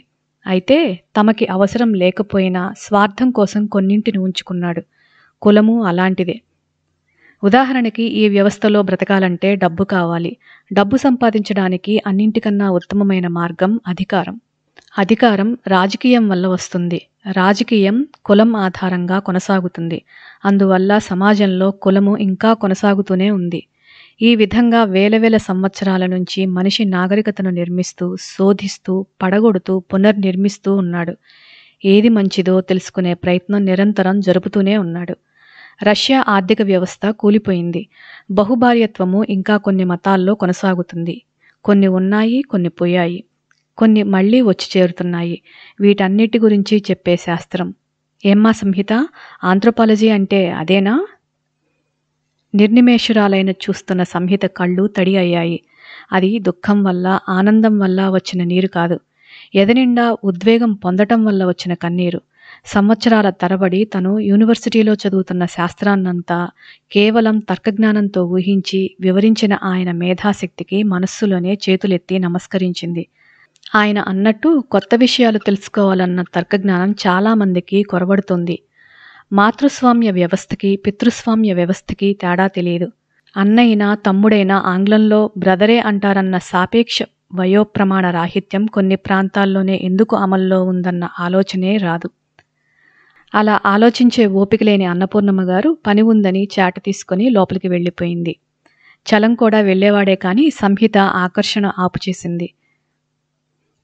అయితే తమకి అవసరం లేకపోయినా స్వార్థం కోసం కొన్నింటిని ఉంచుకున్నాడు కులము అలాంటిదే ఉదాహరణకి ఈ వ్యవస్థలో బ్రతకాలంటే డబ్బు కావాలి డబ్బు సంపాదించడానికి అన్నింటికన్నా ఉత్తమమైన మార్గం అధికారం అధికారం రాజకీయం వల్ల వస్తుంది రాజకీయం కులం ఆధారంగా కొనసాగుతుంది అందువల్ల సమాజంలో కులము ఇంకా కొనసాగుతూనే ఉంది ఈ విధంగా వేల వేల సంవత్సరాల నుంచి మనిషి నాగరికతను నిర్మిస్తూ శోధిస్తూ పడగొడుతూ పునర్నిర్మిస్తూ ఉన్నాడు ఏది మంచిదో తెలుసుకునే ప్రయత్నం నిరంతరం జరుపుతూనే ఉన్నాడు రష్యా ఆర్థిక వ్యవస్థ కూలిపోయింది బహుభార్యత్వము ఇంకా కొన్ని మతాల్లో కొనసాగుతుంది కొన్ని ఉన్నాయి కొన్ని పోయాయి కొన్ని మళ్ళీ వచ్చి చేరుతున్నాయి వీటన్నిటి గురించి చెప్పే శాస్త్రం ఏమ్మా సంహిత ఆంథ్రోపాలజీ అంటే అదేనా నిర్నిమేషురాలైన చూస్తున్న సంహిత కళ్ళు తడి అయ్యాయి అది దుఃఖం వల్ల ఆనందం వల్ల వచ్చిన నీరు కాదు ఎదనిండా ఉద్వేగం పొందటం వల్ల వచ్చిన కన్నీరు సంవత్సరాల తరబడి తను యూనివర్సిటీలో చదువుతున్న శాస్త్రాన్నంతా కేవలం తర్కజ్ఞానంతో ఊహించి వివరించిన ఆయన మేధాశక్తికి మనస్సులోనే చేతులెత్తి నమస్కరించింది ఆయన అన్నట్టు కొత్త విషయాలు తెలుసుకోవాలన్న తర్కజ్ఞానం చాలామందికి కొరబడుతుంది మాతృస్వామ్య వ్యవస్థకి పితృస్వామ్య వ్యవస్థకి తేడా తెలియదు అన్నైనా తమ్ముడైనా ఆంగ్లంలో బ్రదరే అంటారన్న సాపేక్ష వయోప్రమాణ రాహిత్యం కొన్ని ప్రాంతాల్లోనే ఎందుకు అమల్లో ఉందన్న ఆలోచనే రాదు అలా ఆలోచించే ఓపిక లేని అన్నపూర్ణమ్మ గారు పని ఉందని చాట తీసుకుని లోపలికి వెళ్ళిపోయింది చలం కూడా వెళ్ళేవాడే కానీ సంహిత ఆకర్షణ ఆపుచేసింది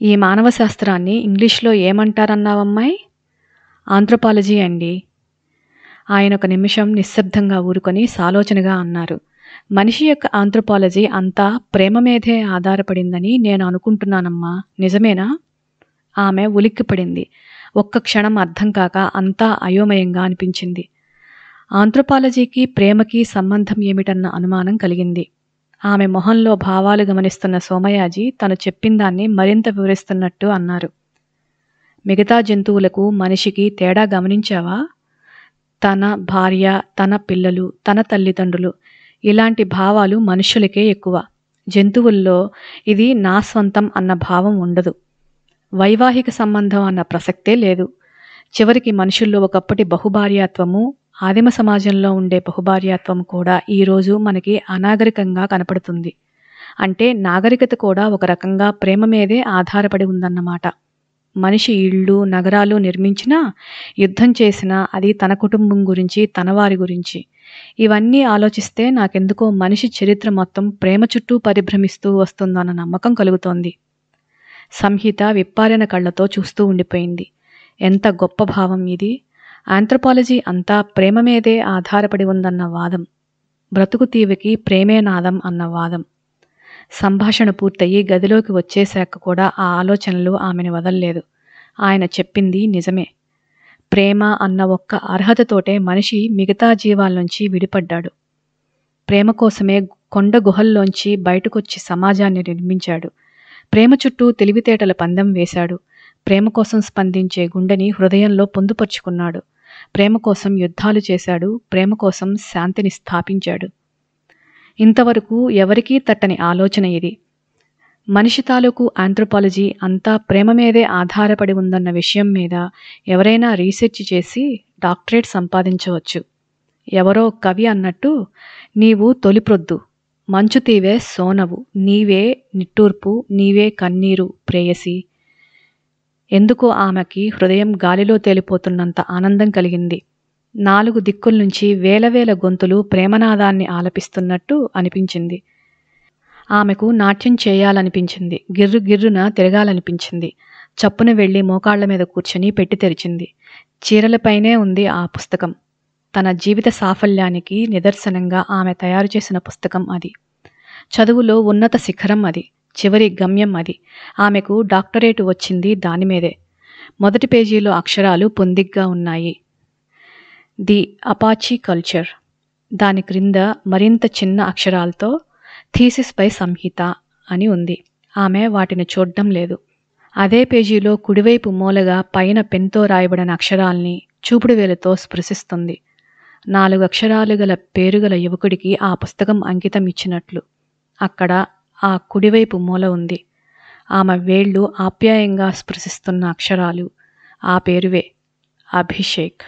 ఈ మానవ శాస్త్రాన్ని ఇంగ్లీష్లో ఏమంటారన్నావమ్మాయి ఆంథ్రోపాలజీ అండి ఆయన ఒక నిమిషం నిశ్శబ్దంగా ఊరుకొని సాలోచనగా అన్నారు మనిషి యొక్క ఆంథ్రోపాలజీ అంతా ప్రేమ మీదే ఆధారపడిందని నేను అనుకుంటున్నానమ్మా నిజమేనా ఆమె ఉలిక్కిపడింది ఒక్క క్షణం అర్థం కాక అంతా అయోమయంగా అనిపించింది ఆంథ్రోపాలజీకి ప్రేమకి సంబంధం ఏమిటన్న అనుమానం కలిగింది ఆమె మొహంలో భావాలు గమనిస్తున్న సోమయాజి తను చెప్పిందాన్ని మరింత వివరిస్తున్నట్టు అన్నారు మిగతా జంతువులకు మనిషికి తేడా గమనించావా తన భార్య తన పిల్లలు తన తల్లిదండ్రులు ఇలాంటి భావాలు మనుషులకే ఎక్కువ జంతువుల్లో ఇది నా స్వంతం అన్న భావం ఉండదు వైవాహిక సంబంధం అన్న ప్రసక్తే లేదు చివరికి మనుషుల్లో ఒకప్పటి బహుభార్యాత్వము ఆదిమ సమాజంలో ఉండే బహుభార్యాత్వం కూడా ఈరోజు మనకి అనాగరికంగా కనపడుతుంది అంటే నాగరికత కూడా ఒక రకంగా ప్రేమ మీదే ఆధారపడి ఉందన్నమాట మనిషి ఇళ్ళు నగరాలు నిర్మించినా యుద్ధం చేసినా అది తన కుటుంబం గురించి తన వారి గురించి ఇవన్నీ ఆలోచిస్తే నాకెందుకో మనిషి చరిత్ర మొత్తం ప్రేమ చుట్టూ పరిభ్రమిస్తూ వస్తుందన్న నమ్మకం కలుగుతోంది సంహిత విప్పారిన కళ్ళతో చూస్తూ ఉండిపోయింది ఎంత గొప్ప భావం ఇది ఆంథ్రపాలజీ అంతా ప్రేమ మీదే ఆధారపడి ఉందన్న వాదం బ్రతుకు తీవికి ప్రేమే నాదం అన్న వాదం సంభాషణ పూర్తయి గదిలోకి వచ్చేశాక కూడా ఆ ఆలోచనలు ఆమెను వదల్లేదు ఆయన చెప్పింది నిజమే ప్రేమ అన్న ఒక్క అర్హతతోటే మనిషి మిగతా జీవాల నుంచి విడిపడ్డాడు ప్రేమ కోసమే కొండ గుహల్లోంచి బయటకొచ్చి సమాజాన్ని నిర్మించాడు ప్రేమ చుట్టూ తెలివితేటల పందెం వేశాడు ప్రేమ కోసం స్పందించే గుండెని హృదయంలో పొందుపరుచుకున్నాడు ప్రేమ కోసం యుద్ధాలు చేశాడు ప్రేమ కోసం శాంతిని స్థాపించాడు ఇంతవరకు ఎవరికీ తట్టని ఆలోచన ఇది మనిషి తాలూకు ఆంథ్రోపాలజీ అంతా ప్రేమ మీదే ఆధారపడి ఉందన్న విషయం మీద ఎవరైనా రీసెర్చ్ చేసి డాక్టరేట్ సంపాదించవచ్చు ఎవరో కవి అన్నట్టు నీవు తొలిప్రొద్దు మంచు తీవే సోనవు నీవే నిట్టూర్పు నీవే కన్నీరు ప్రేయసి ఎందుకో ఆమెకి హృదయం గాలిలో తేలిపోతున్నంత ఆనందం కలిగింది నాలుగు దిక్కుల నుంచి వేలవేల గొంతులు ప్రేమనాదాన్ని ఆలపిస్తున్నట్టు అనిపించింది ఆమెకు నాట్యం చేయాలనిపించింది గిర్రు గిర్రున తిరగాలనిపించింది చప్పున వెళ్ళి మోకాళ్ల మీద కూర్చొని పెట్టి తెరిచింది చీరలపైనే ఉంది ఆ పుస్తకం తన జీవిత సాఫల్యానికి నిదర్శనంగా ఆమె తయారు చేసిన పుస్తకం అది చదువులో ఉన్నత శిఖరం అది చివరి గమ్యం అది ఆమెకు డాక్టరేట్ వచ్చింది దానిమీదే మొదటి పేజీలో అక్షరాలు పొందిగ్గా ఉన్నాయి ది అపాచీ కల్చర్ దాని క్రింద మరింత చిన్న అక్షరాలతో థీసిస్పై సంహిత అని ఉంది ఆమె వాటిని చూడడం లేదు అదే పేజీలో కుడివైపు మూలగా పైన పెన్తో రాయబడిన అక్షరాల్ని చూపుడు వేలతో స్పృశిస్తుంది నాలుగు అక్షరాలు గల పేరుగల యువకుడికి ఆ పుస్తకం అంకితం ఇచ్చినట్లు అక్కడ ఆ కుడివైపు మూల ఉంది ఆమె వేళ్ళు ఆప్యాయంగా స్పృశిస్తున్న అక్షరాలు ఆ పేరువే అభిషేక్